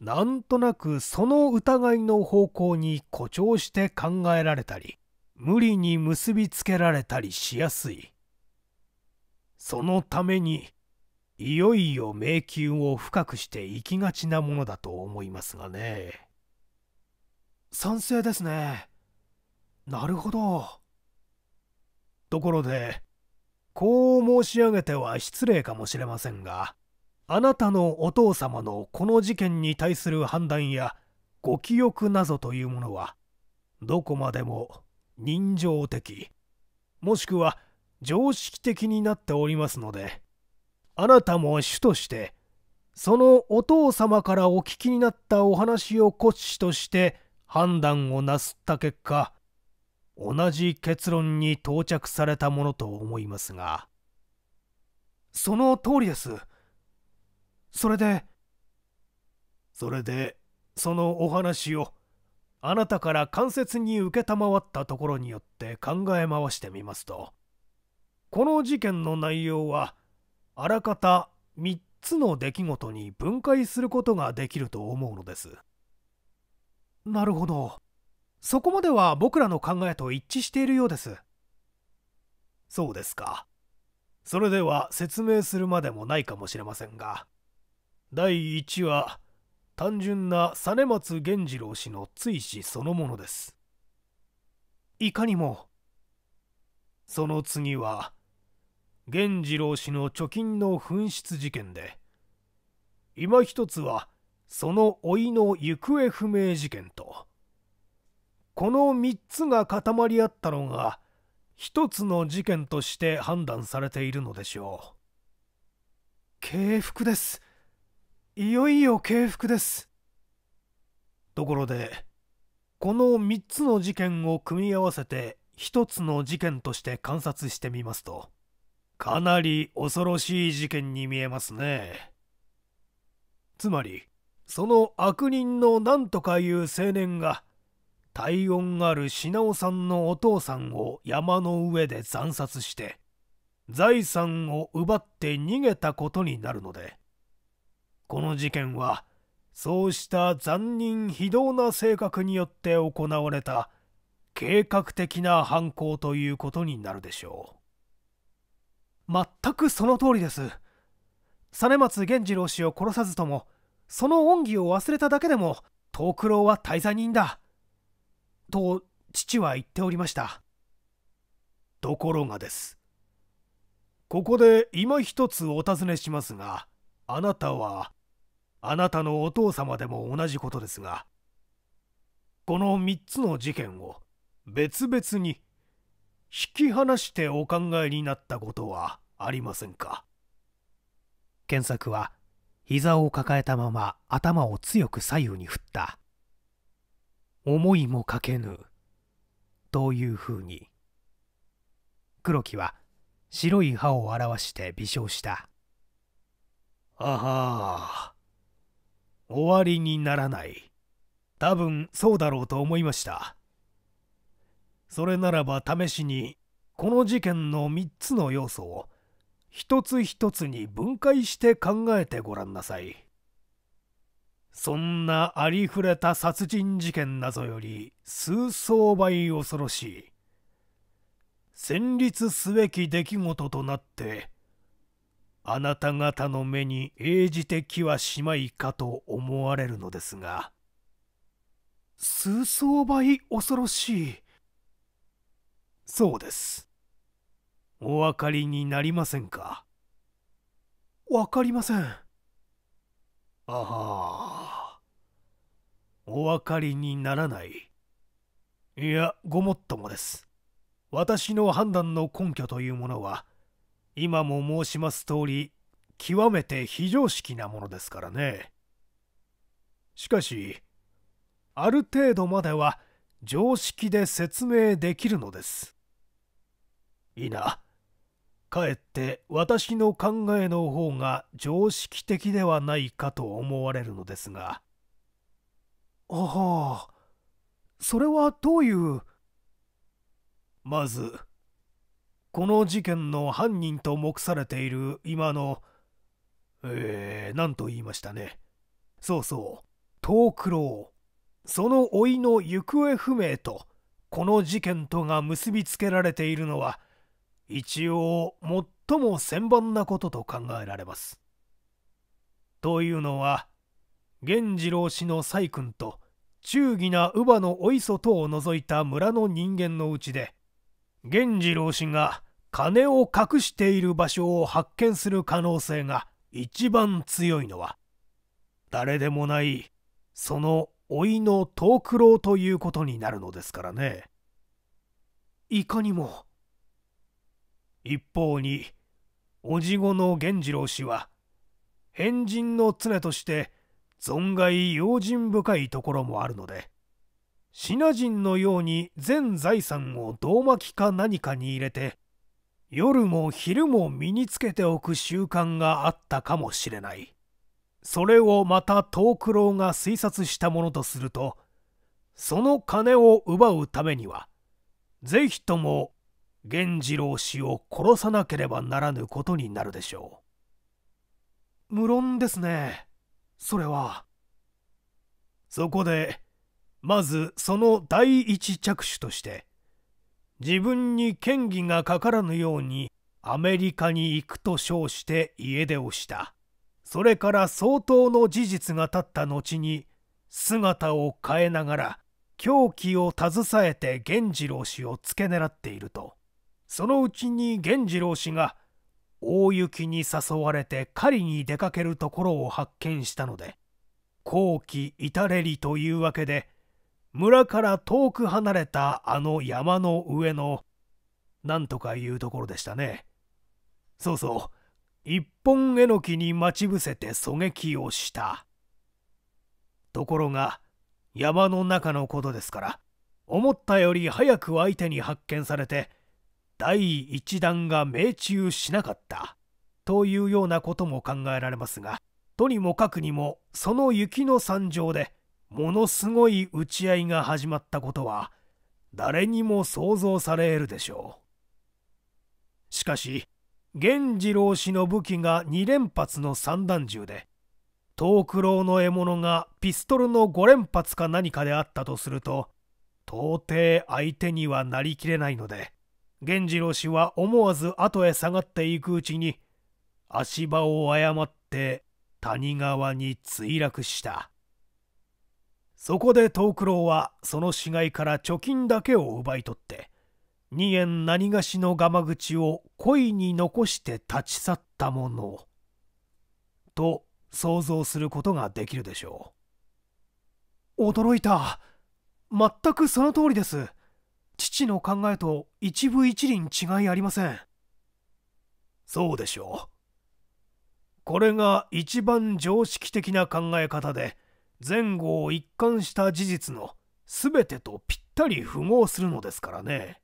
なんとなくその疑いの方向に誇張して考えられたり無理に結びつけられたりしやすいそのためにいよいよ迷宮を深くしていきがちなものだと思いますがね賛成ですねなるほどところでこう申し上げては失礼かもしれませんがあなたのお父様のこの事件に対する判断やご記憶なぞというものはどこまでも人情的もしくは常識的になっておりますのであなたも主としてそのお父様からお聞きになったお話を骨子として判断をなすった結果同じ結論に到着されたものと思いますがその通りですそれでそれでそのお話をあなたから間接に承ったところによって考え回してみますとこの事件の内容はあらかた3つの出来事に分解することができると思うのですなるほどそこまでは僕らの考えと一致しているようですそうですかそれでは説明するまでもないかもしれませんが第1話単純な実松源次郎氏の追試そのものですいかにもその次は源次郎氏の貯金の紛失事件で今一つはその甥いの行方不明事件とこの3つが固まり合ったのが一つの事件として判断されているのでしょう。敬服です。いよいよ敬服です。ところで、この3つの事件を組み合わせて1つの事件として観察してみますと、かなり恐ろしい事件に見えますね。つまり、その悪人の何とかいう青年が、体温ある品尾さんのお父さんを山の上で惨殺して、財産を奪って逃げたことになるので、この事件はそうした残忍非道な性格によって行われた計画的な犯行ということになるでしょう全くその通りです実松源次郎氏を殺さずともその恩義を忘れただけでも藤九郎は大罪人だと父は言っておりましたところがですここで今一つお尋ねしますがあなたはあなたのお父様でも同じことですがこの3つの事件を別々に引き離してお考えになったことはありませんか検索は膝を抱えたまま頭を強く左右に振った思いもかけぬというふうに黒木は白い歯を表して微笑したあはあ終わりにならない。多分そうだろうと思いました。それならば試しに、この事件の3つの要素を一つ一つに分解して考えてごらんなさい。そんなありふれた殺人事件などより数層倍恐ろしい。戦慄すべき出来事となってあなた方の目に英じてきはしまいかと思われるのですが数層倍恐ろしいそうですお分かりになりませんかわかりませんああお分かりにならないいやごもっともです私の判断の根拠というものは今も申します通り極めて非常識なものですからねしかしある程度までは常識で説明できるのですいいなかえって私の考えの方が常識的ではないかと思われるのですがああそれはどういうまずこの事件の犯人と目されている今の、えー、何と言いましたね。そうそう、藤九郎。その甥いの行方不明と、この事件とが結びつけられているのは、一応最も千番なことと考えられます。というのは、源次郎氏の細君と、忠義な乳母のお磯とを除いた村の人間のうちで、源次郎氏が金を隠している場所を発見する可能性が一番強いのは誰でもないその甥いの藤九郎ということになるのですからねいかにも一方に叔父子の源次郎氏は変人の常として存外用心深いところもあるのでシナ人のように全財産を胴巻きか何かに入れて夜も昼も身につけておく習慣があったかもしれないそれをまた藤九郎が推察したものとするとその金を奪うためには是非とも源次郎氏を殺さなければならぬことになるでしょう無論ですねそれはそこでまずその第一着手として自分に嫌疑がかからぬようにアメリカに行くと称して家出をしたそれから相当の事実が立った後に姿を変えながら狂気を携えて源次郎氏を付け狙っているとそのうちに源次郎氏が大雪に誘われて狩りに出かけるところを発見したので後期至れりというわけで村から遠く離れたあの山の上のなんとかいうところでしたねそうそう一本えのきに待ち伏せて狙撃をしたところが山の中のことですから思ったより早く相手に発見されて第1弾が命中しなかったというようなことも考えられますがとにもかくにもその雪の惨状でものすごい打ち合いが始まったことは誰にも想像されるでしょうしかし源次郎氏の武器が2連発の散弾銃で藤九郎の獲物がピストルの5連発か何かであったとすると到底相手にはなりきれないので源次郎氏は思わず後へ下がっていくうちに足場を誤って谷川に墜落したそこで藤九郎はその死骸から貯金だけを奪い取って二円何がしのがま口を故意に残して立ち去ったものと想像することができるでしょう驚いた全くその通りです父の考えと一部一輪違いありませんそうでしょうこれが一番常識的な考え方で前後を一貫した事実の全てとぴったり符合するのですからね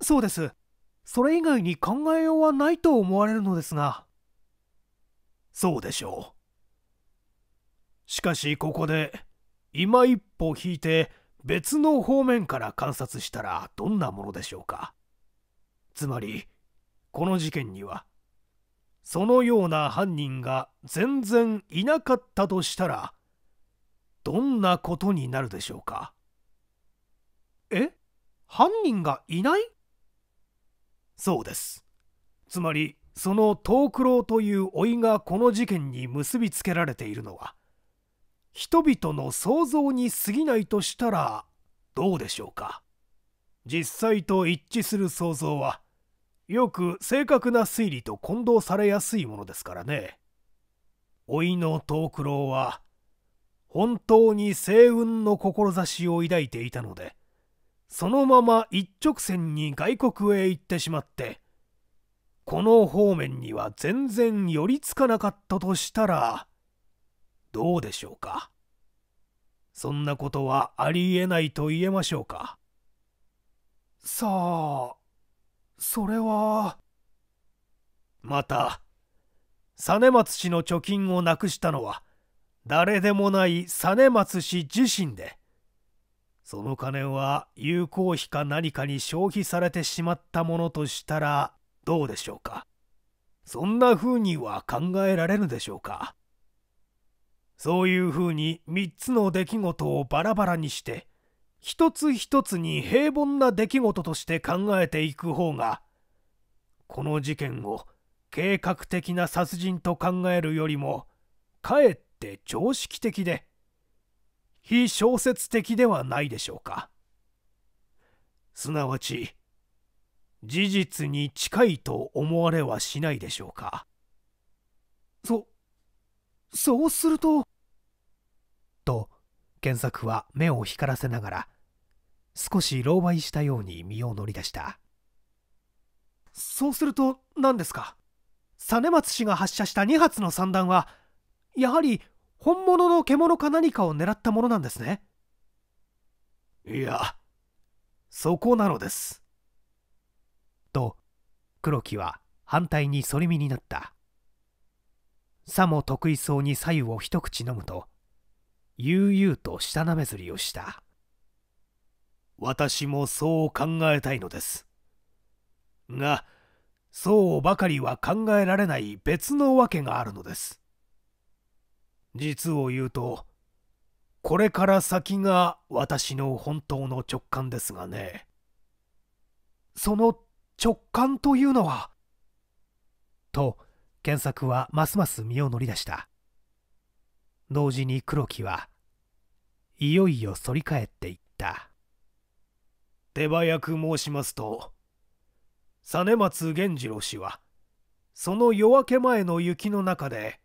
そうですそれ以外に考えようはないと思われるのですがそうでしょうしかしここで今一歩引いて別の方面から観察したらどんなものでしょうかつまりこの事件にはそのような犯人が全然いなかったとしたらどんなことになるでしょうかえ犯人がいないそうですつまりその藤九郎という老いがこの事件に結びつけられているのは人々の想像に過ぎないとしたらどうでしょうか実際と一致する想像はよく正確な推理と混同されやすいものですからね。老いの藤九郎は本当に星雲の志を抱いていたのでそのまま一直線に外国へ行ってしまってこの方面には全然寄りつかなかったとしたらどうでしょうかそんなことはありえないと言えましょうかさあそれはまた実松氏の貯金をなくしたのは誰でもない実松氏自身でその金は有効費か何かに消費されてしまったものとしたらどうでしょうかそんな風には考えられるでしょうかそういう風に3つの出来事をバラバラにして一つ一つに平凡な出来事として考えていく方がこの事件を計画的な殺人と考えるよりもかえって常識的で非小説的ではないでしょうかすなわち事実に近いと思われはしないでしょうかそそうするとと検索は目を光らせながら少し狼狽したように身を乗り出したそうすると何ですか実松氏が発射した2発の散弾はやはり本物の獣か何かを狙ったものなんですねいやそこなのですと黒木は反対に反り身になったさも得意そうに左右を一口飲むと悠々と舌なめずりをした私もそう考えたいのです。が、そうばかりは考えられない別のわけがあるのです。実を言うと、これから先が私の本当の直感ですがね。その直感というのは。と、検索はますます身を乗り出した。同時に黒木は、いよいよ反り返っていった。手早く申しますと実松源次郎氏はその夜明け前の雪の中で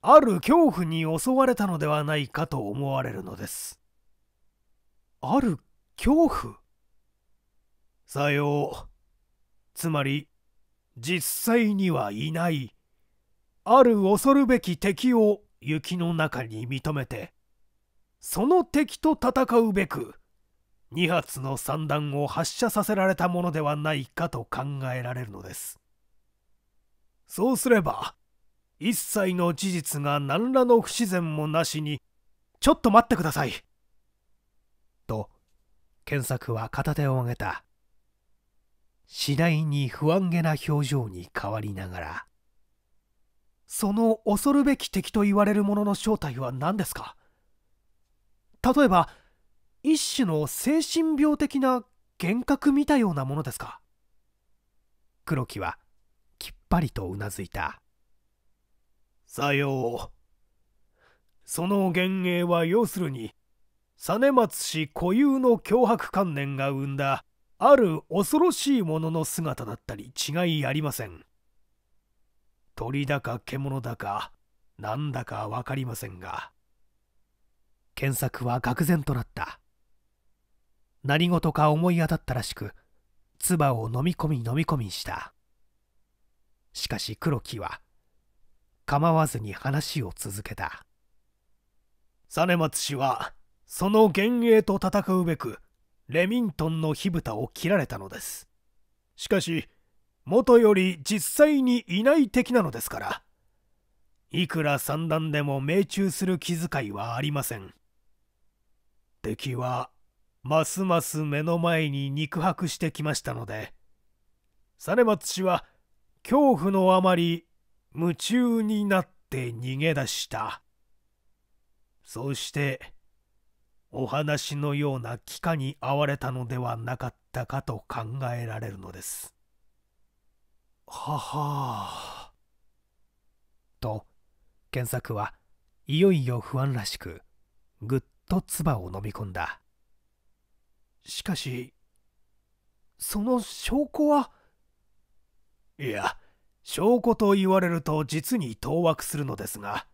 ある恐怖に襲われたのではないかと思われるのですある恐怖さようつまり実際にはいないある恐るべき敵を雪の中に認めてその敵と戦うべく2発の散弾を発射させられたものではないかと考えられるのですそうすれば一切の事実が何らの不自然もなしに「ちょっと待ってください!」と検索は片手を挙げた次第に不安げな表情に変わりながら「その恐るべき敵と言われるものの正体は何ですか?」例えば「一種の精神病的な幻覚見たようなものですか黒木はきっぱりとうなずいたさようその幻影は要するに実松氏固有の脅迫観念が生んだある恐ろしいものの姿だったり違いありません鳥だか獣だかなんだか分かりませんが検索は愕然となった何事か思い当たったらしく唾を飲み込み飲み込みしたしかし黒木は構わずに話を続けた実松氏はその幻影と戦うべくレミントンの火蓋を切られたのですしかし元より実際にいない敵なのですからいくら三段でも命中する気遣いはありません敵はますます目の前に肉薄してきましたので実松氏は恐怖のあまり夢中になって逃げ出したそうしてお話のような帰化に遭われたのではなかったかと考えられるのですははあと検作はいよいよ不安らしくぐっと唾を飲み込んだしかし、その証拠はいや、証拠と言われると実に当惑するのですが、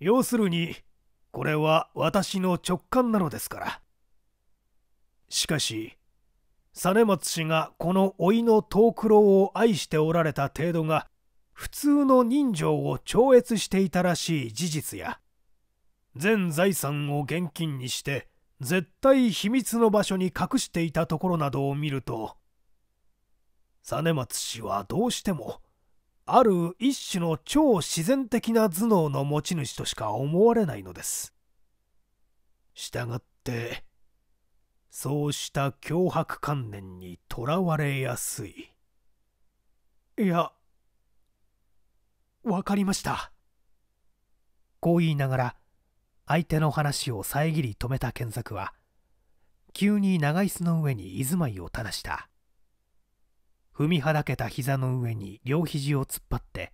要するに、これは私の直感なのですから。しかし、実松氏がこの甥の藤九郎を愛しておられた程度が、普通の人情を超越していたらしい事実や、全財産を現金にして、絶対秘密の場所に隠していたところなどを見ると実松氏はどうしてもある一種の超自然的な頭脳の持ち主としか思われないのですしたがってそうした脅迫観念にとらわれやすいいやわかりましたこう言いながら相手の話を遮り止めた賢作は急に長椅子の上に居住まいを正した踏みはだけた膝の上に両肘を突っ張って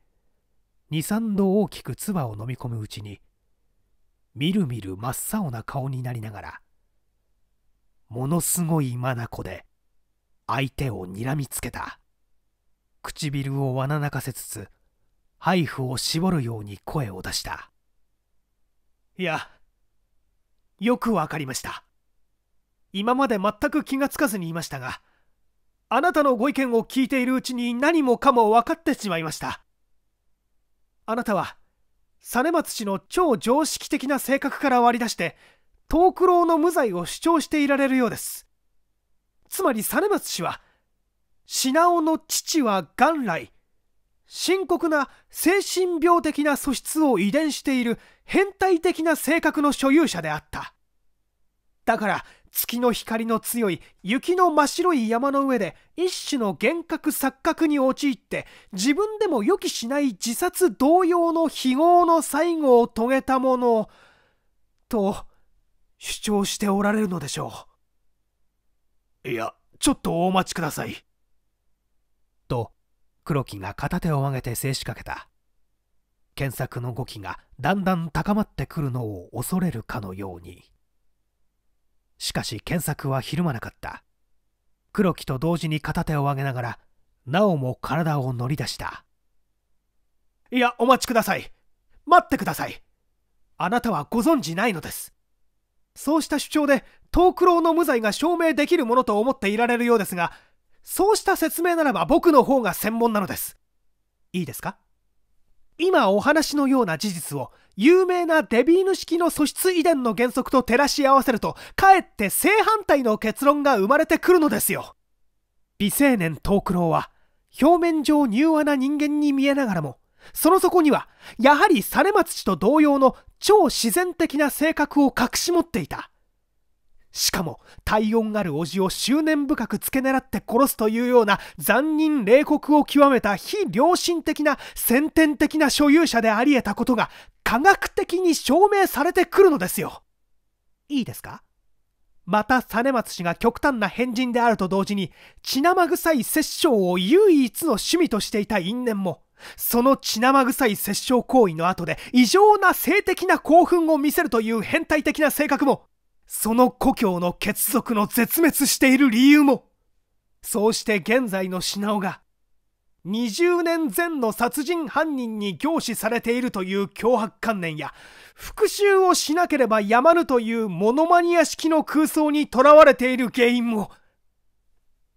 23度大きく唾を飲み込むうちにみるみる真っ青な顔になりながらものすごい眼で相手をにらみつけた唇をわななかせつつ配布を絞るように声を出したいやよくわかりました今まで全く気がつかずにいましたがあなたのご意見を聞いているうちに何もかも分かってしまいましたあなたは実松氏の超常識的な性格から割り出して藤九郎の無罪を主張していられるようですつまり実松氏は品尾の父は元来深刻な精神病的な素質を遺伝している変態的な性格の所有者であっただから月の光の強い雪の真っ白い山の上で一種の幻覚錯覚に陥って自分でも予期しない自殺同様の非業の最後を遂げたものと主張しておられるのでしょういやちょっとお待ちください黒木が片手を上げて静しかけた検索の語気がだんだん高まってくるのを恐れるかのようにしかし検索はひるまなかった黒木と同時に片手を上げながらなおも体を乗り出したいやお待ちください待ってくださいあなたはご存じないのですそうした主張で藤九郎の無罪が証明できるものと思っていられるようですがそうした説明ならば僕の方が専門なのです。いいですか今お話のような事実を有名なデビーヌ式の素質遺伝の原則と照らし合わせるとかえって正反対の結論が生まれてくるのですよ美青年藤九郎は表面上柔和な人間に見えながらもその底にはやはり実松氏と同様の超自然的な性格を隠し持っていたしかも体温ある叔父を執念深く付け狙って殺すというような残忍冷酷を極めた非良心的な先天的な所有者であり得たことが科学的に証明されてくるのですよ。いいですかまた実松氏が極端な変人であると同時に血生臭い殺生を唯一の趣味としていた因縁もその血生臭い殺生行為の後で異常な性的な興奮を見せるという変態的な性格もその故郷の血族の絶滅している理由もそうして現在の品尾が20年前の殺人犯人に凝視されているという脅迫観念や復讐をしなければやまぬというモノマニア式の空想にとらわれている原因も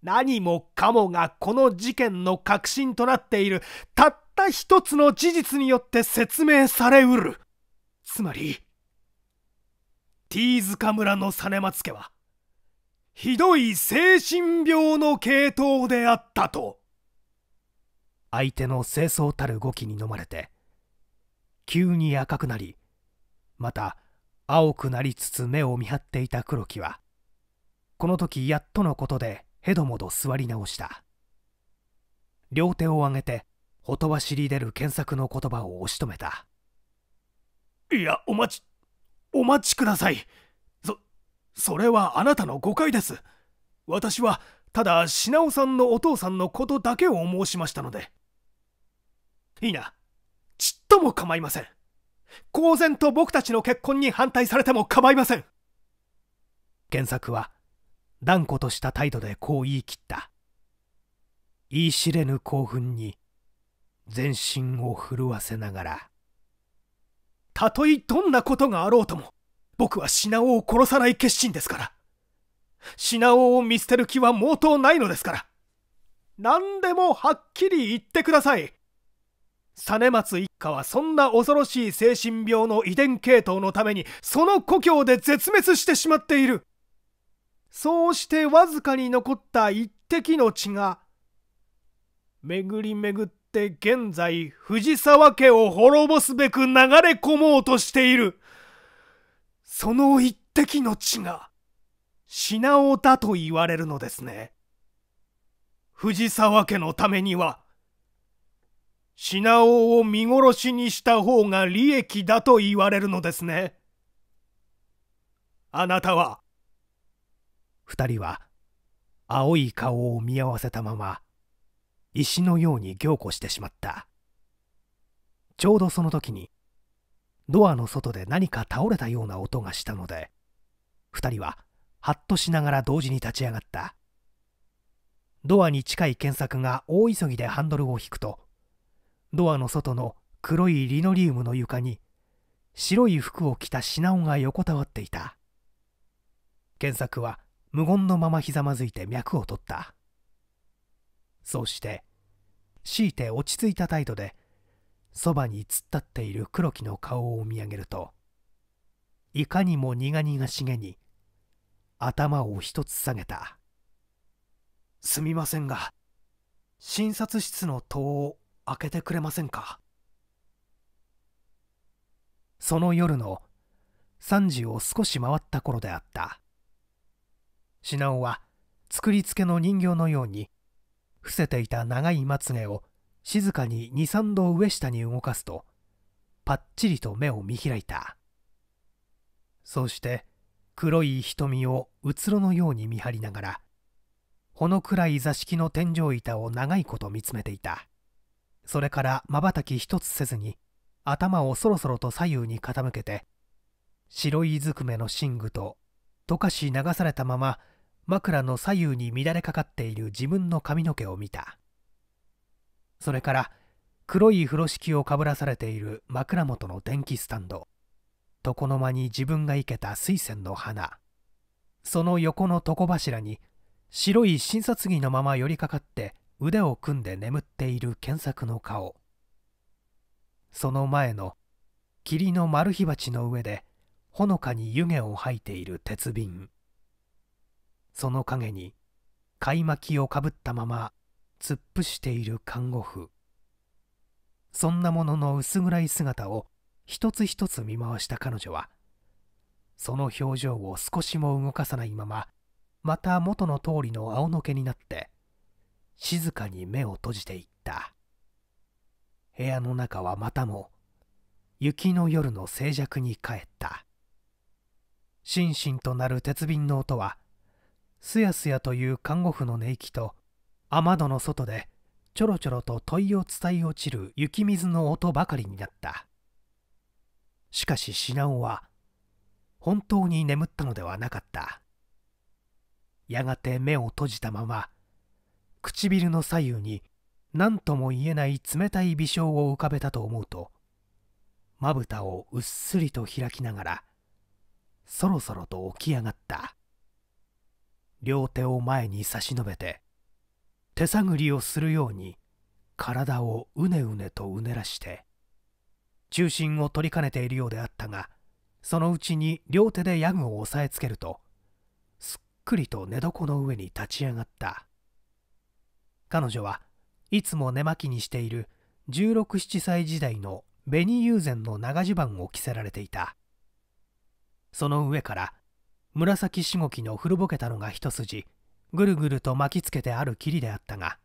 何もかもがこの事件の核心となっているたった一つの事実によって説明されうるつまり T 塚村の実松家はひどい精神病の系統であったと相手の清掃たる動きに飲まれて急に赤くなりまた青くなりつつ目を見張っていた黒木はこの時やっとのことでへどもど座り直した両手を上げてほとばしり出る検索の言葉を押し止めたいやお待ちお待ちください。そ、それはあなたの誤解です。私は、ただ、品尾さんのお父さんのことだけを申しましたので。いいな。ちっとも構いません。公然と僕たちの結婚に反対されても構いません。原作は、断固とした態度でこう言い切った。言い知れぬ興奮に、全身を震わせながら。たとえどんなことがあろうとも、僕は品尾を殺さない決心ですから。品尾を見捨てる気は毛頭ないのですから。何でもはっきり言ってください。実松一家はそんな恐ろしい精神病の遺伝系統のために、その故郷で絶滅してしまっている。そうしてわずかに残った一滴の血が、巡り巡ってって現在藤沢家を滅ぼすべく流れ込もうとしているその一滴の血が品尾だと言われるのですね藤沢家のためには品尾を見殺しにした方が利益だと言われるのですねあなたは二人は青い顔を見合わせたまま石のように凝固してしまったちょうどその時にドアの外で何か倒れたような音がしたので2人はハッとしながら同時に立ち上がったドアに近い検索が大急ぎでハンドルを引くとドアの外の黒いリノリウムの床に白い服を着た品ナが横たわっていた検索は無言のままひざまずいて脈を取ったそうして強いて落ち着いた態度でそばに突っ立っている黒木の顔を見上げるといかにも苦々しげに頭を一つ下げた「すみませんが診察室の戸を開けてくれませんか?」その夜の3時を少し回った頃であった品尾は作りつけの人形のように伏せていた長いまつげを静かに23度上下に動かすとぱっちりと目を見開いたそうして黒い瞳をうつろのように見張りながらほの暗い座敷の天井板を長いこと見つめていたそれからまばたき一つせずに頭をそろそろと左右に傾けて白いずくめの寝具と溶かし流されたまま枕の左右に乱れかかっている自分の髪の毛を見たそれから黒い風呂敷をかぶらされている枕元の電気スタンド床の間に自分が生けた水仙の花その横の床柱に白い診察着のまま寄りかかって腕を組んで眠っている検索の顔その前の霧の丸火鉢の上でほのかに湯気を吐いている鉄瓶その陰に貝巻きをかぶったまま突っ伏している看護婦そんなものの薄暗い姿を一つ一つ見回した彼女はその表情を少しも動かさないまままた元の通りの青のけになって静かに目を閉じていった部屋の中はまたも雪の夜の静寂に帰った心身となる鉄瓶の音はすやすやという看護婦の寝息と雨戸の外でちょろちょろと問いを伝え落ちる雪水の音ばかりになったしかしシナオは本当に眠ったのではなかったやがて目を閉じたまま唇の左右に何とも言えない冷たい微笑を浮かべたと思うとまぶたをうっすりと開きながらそろそろと起き上がった。両手を前に差し伸べて手探りをするように体をうねうねとうねらして中心を取りかねているようであったがそのうちに両手でヤグを押さえつけるとすっくりと寝床の上に立ち上がった彼女はいつも寝巻きにしている1617歳時代の紅友禅の長襦袢を着せられていたその上から紫しごきの古ぼけたのが一筋ぐるぐると巻きつけてある霧であったが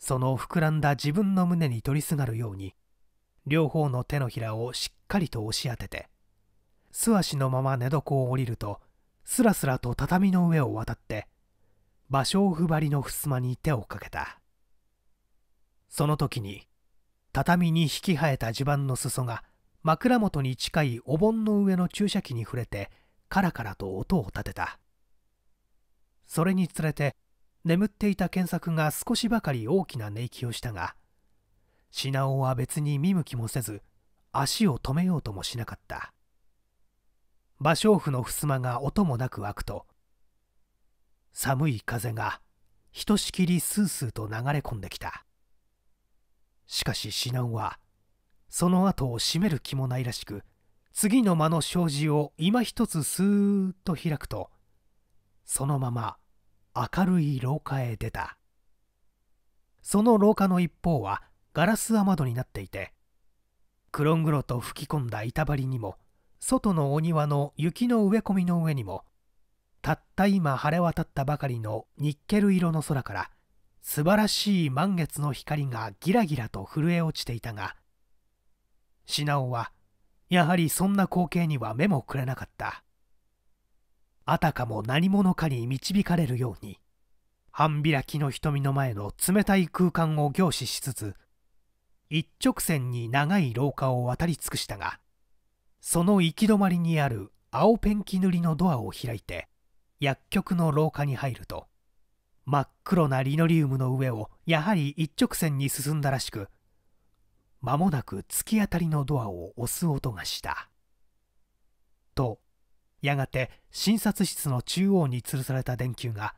その膨らんだ自分の胸に取りすがるように両方の手のひらをしっかりと押し当てて素足のまま寝床を降りるとすらすらと畳の上を渡って芭蕉ふ張りの襖に手をかけたその時に畳に引き生えた地盤の裾が枕元に近いお盆の上の注射器に触れてカラカラと音を立てたそれにつれて眠っていた検索が少しばかり大きな寝息をしたが品尾は別に見向きもせず足を止めようともしなかった芭蕉布の襖が音もなく開くと寒い風がひとしきりスースーと流れ込んできたしかし品尾はその後を閉める気もないらしく次の間の障子を今一つスーッと開くとそのまま明るい廊下へ出たその廊下の一方はガラス雨戸になっていて黒黒と吹き込んだ板張りにも外のお庭の雪の植え込みの上にもたった今晴れ渡ったばかりのニッケル色の空から素晴らしい満月の光がギラギラと震え落ちていたが品尾はやはりそんな光景には目もくれなかったあたかも何者かに導かれるように半開きの瞳の前の冷たい空間を凝視しつつ一直線に長い廊下を渡り尽くしたがその行き止まりにある青ペンキ塗りのドアを開いて薬局の廊下に入ると真っ黒なリノリウムの上をやはり一直線に進んだらしく間もなく突き当たりのドアを押す音がしたとやがて診察室の中央に吊るされた電球が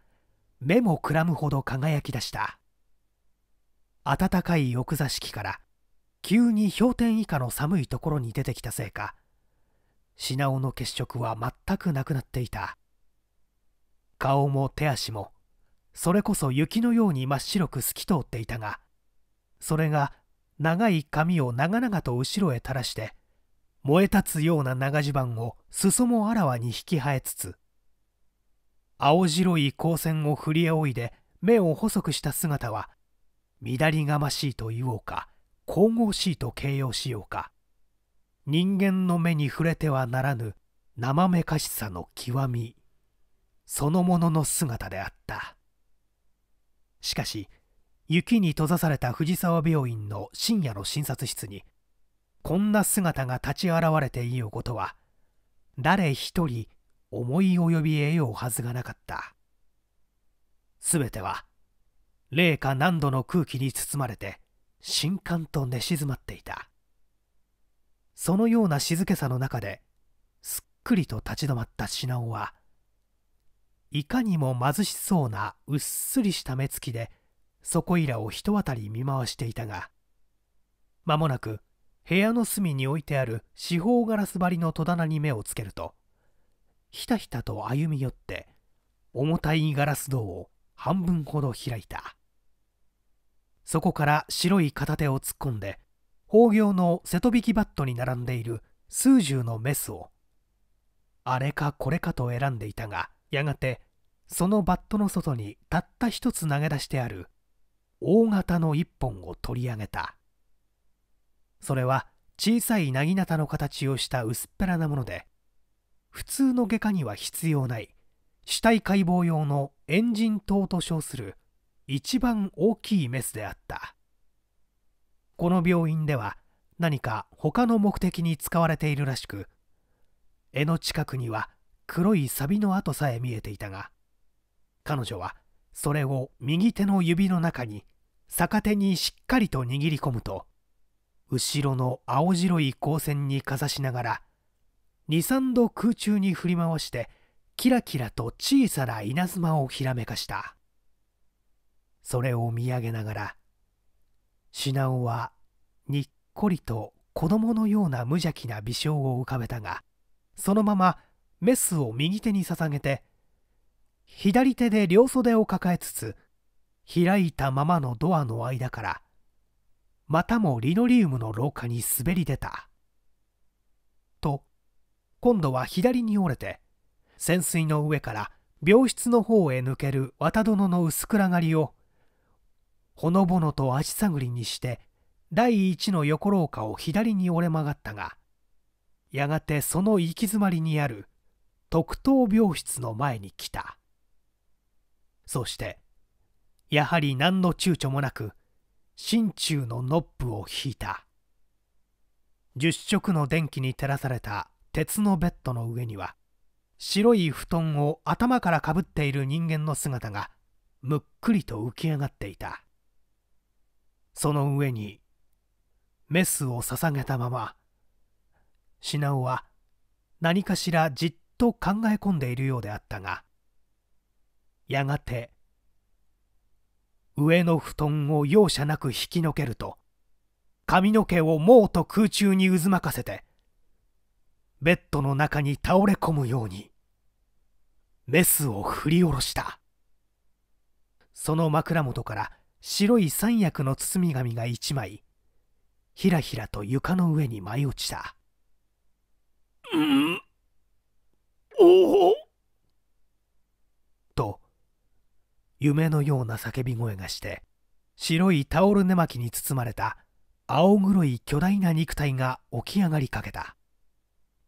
目もくらむほど輝き出した暖かい奥座敷から急に氷点以下の寒いところに出てきたせいか品尾の血色は全くなくなっていた顔も手足もそれこそ雪のように真っ白く透き通っていたがそれが長い髪を長々と後ろへ垂らして燃え立つような長襦袢を裾もあらわに引き生えつつ青白い光線を振り仰いで目を細くした姿は乱りがましいと言おうか神々しいと形容しようか人間の目に触れてはならぬ生めかしさの極みそのものの姿であったしかし雪に閉ざされた藤沢病院の深夜の診察室にこんな姿が立ち現れていようことは誰一人思い及び得ようはずがなかったすべては零下何度の空気に包まれて新刊と寝静まっていたそのような静けさの中ですっくりと立ち止まった品尾はいかにも貧しそうなうっすりした目つきでそこいらを一渡り見回していたが間もなく部屋の隅に置いてある四方ガラス張りの戸棚に目をつけるとひたひたと歩み寄って重たいガラス戸を半分ほど開いたそこから白い片手を突っ込んで宝行の瀬戸引きバットに並んでいる数十のメスをあれかこれかと選んでいたがやがてそのバットの外にたった一つ投げ出してある大型の一本を取り上げたそれは小さいなぎなたの形をした薄っぺらなもので普通の外科には必要ない死体解剖用のエンジン灯と称する一番大きいメスであったこの病院では何か他の目的に使われているらしく絵の近くには黒いサビの跡さえ見えていたが彼女はそれを右手の指の中に逆手にしっかりと握り込むと後ろの青白い光線にかざしながら23度空中に振り回してキラキラと小さな稲妻をひらめかしたそれを見上げながら品尾はにっこりと子供のような無邪気な微笑を浮かべたがそのままメスを右手に捧げて左手で両袖を抱えつつ開いたままのドアの間からまたもリノリウムの廊下に滑り出たと今度は左に折れて潜水の上から病室の方へ抜ける綿殿の薄暗がりをほのぼのと足探りにして第一の横廊下を左に折れ曲がったがやがてその行き詰まりにある特等病室の前に来た。そしてやはり何の躊躇もなく心中のノップを引いた10色の電気に照らされた鉄のベッドの上には白い布団を頭からかぶっている人間の姿がむっくりと浮き上がっていたその上にメスを捧げたまま品尾は何かしらじっと考え込んでいるようであったがやがて上の布団を容赦なく引きのけると髪の毛をもうと空中に渦巻かせてベッドの中に倒れ込むようにメスを振り下ろしたその枕元から白い三役の包み紙が一枚ひらひらと床の上に舞い落ちた「うんおお」と夢のような叫び声がして白いタオル寝巻きに包まれた青黒い巨大な肉体が起き上がりかけた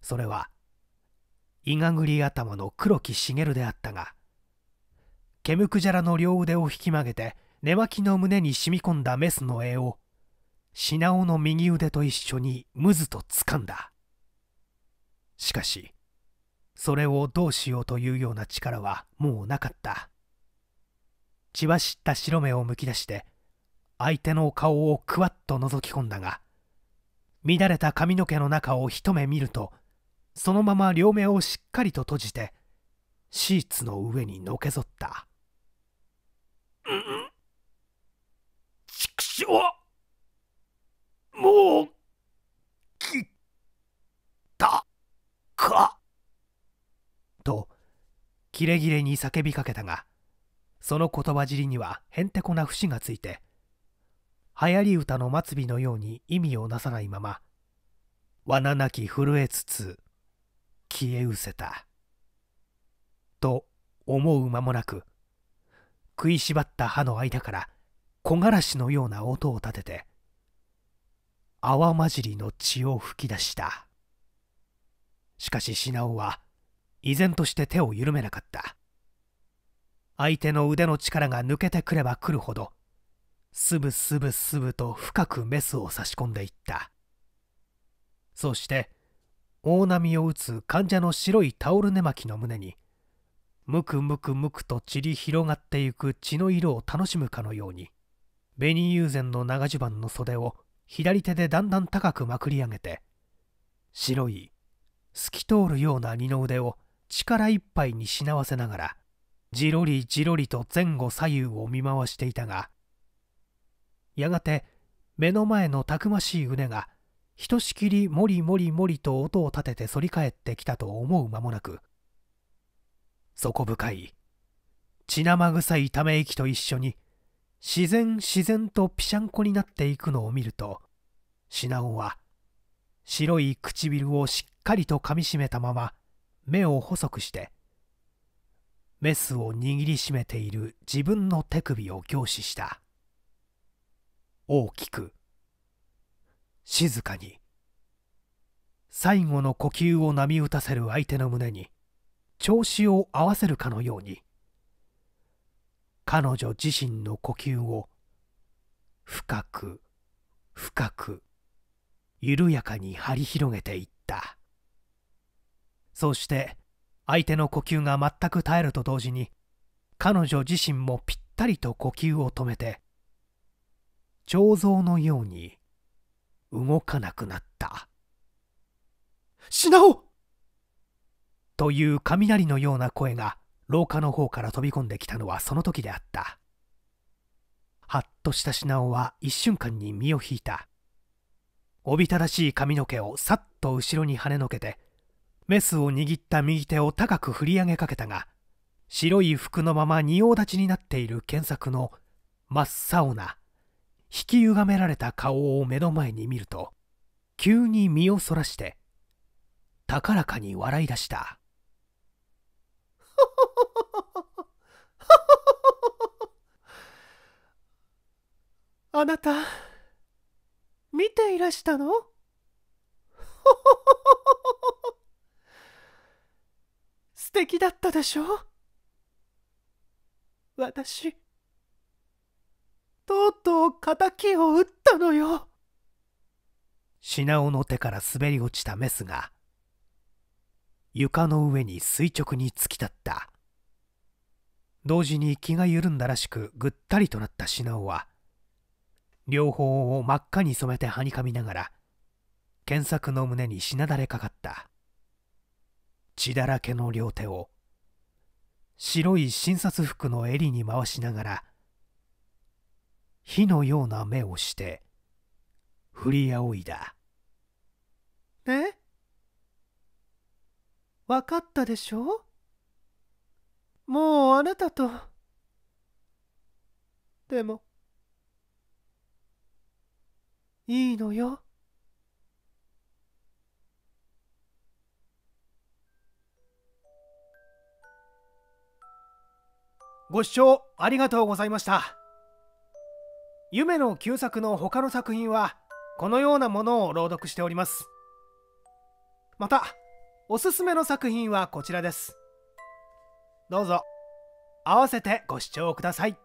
それはイガグリ頭の黒木茂であったがケムクジャラの両腕を引き曲げて寝巻きの胸に染み込んだメスの絵をシナオの右腕と一緒にムズと掴んだしかしそれをどうしようというような力はもうなかった血は知った白目をむき出して相手の顔をくわっと覗き込んだが乱れた髪の毛の中を一目見るとそのまま両目をしっかりと閉じてシーツの上にのけぞったうんし。生もう切ったかとキレキレに叫びかけたがその言葉尻にはへんてこな節がついて流行り歌の末尾のように意味をなさないまま罠なき震えつつ消えうせたと思う間もなく食いしばった歯の間から木枯らしのような音を立てて泡混じりの血を噴き出したしかし品尾は依然として手を緩めなかった相手の腕の力が抜けてくればくるほどすぶすぶすぶと深くメスを差し込んでいったそして大波を打つ患者の白いタオル寝巻きの胸にむくむくむくと散り広がってゆく血の色を楽しむかのように紅友禅の長襦袢の袖を左手でだんだん高くまくり上げて白い透き通るような二の腕を力いっぱいにしなわせながらじろりじろりと前後左右を見回していたがやがて目の前のたくましい船がひとしきりもりもりもりと音を立てて反り返ってきたと思う間もなく底深い血生臭いため息と一緒に自然自然とぴしゃんこになっていくのを見るとシナオは白い唇をしっかりとかみしめたまま目を細くしてメスを握りしめている自分の手首を凝視した大きく静かに最後の呼吸を波打たせる相手の胸に調子を合わせるかのように彼女自身の呼吸を深く深く緩やかに張り広げていったそして相手の呼吸が全く絶えると同時に彼女自身もぴったりと呼吸を止めて彫像のように動かなくなった「品尾!」という雷のような声が廊下の方から飛び込んできたのはその時であったはっとした品尾は一瞬間に身を引いたおびただしい髪の毛をさっと後ろに跳ねのけてメスを握った右手を高く振り上げかけたが白い服のまま仁王立ちになっている検索の真っ青な引きゆがめられた顔を目の前に見ると急に身をそらして高らかに笑い出した「あなた見ていらしたの?」素敵だったでしょ私とうとう敵を撃ったのよ品ナの手から滑り落ちたメスが床の上に垂直に突き立った同時に気が緩んだらしくぐったりとなった品ナは両方を真っ赤に染めてはにかみながら検索の胸にしなだれかかった血だらけの両手を白い診察服の襟に回しながら火のような目をして振りおいだえ分かったでしょもうあなたとでもいいのよご視聴ありがとうございました夢の旧作の他の作品はこのようなものを朗読しておりますまたおすすめの作品はこちらですどうぞ合わせてご視聴ください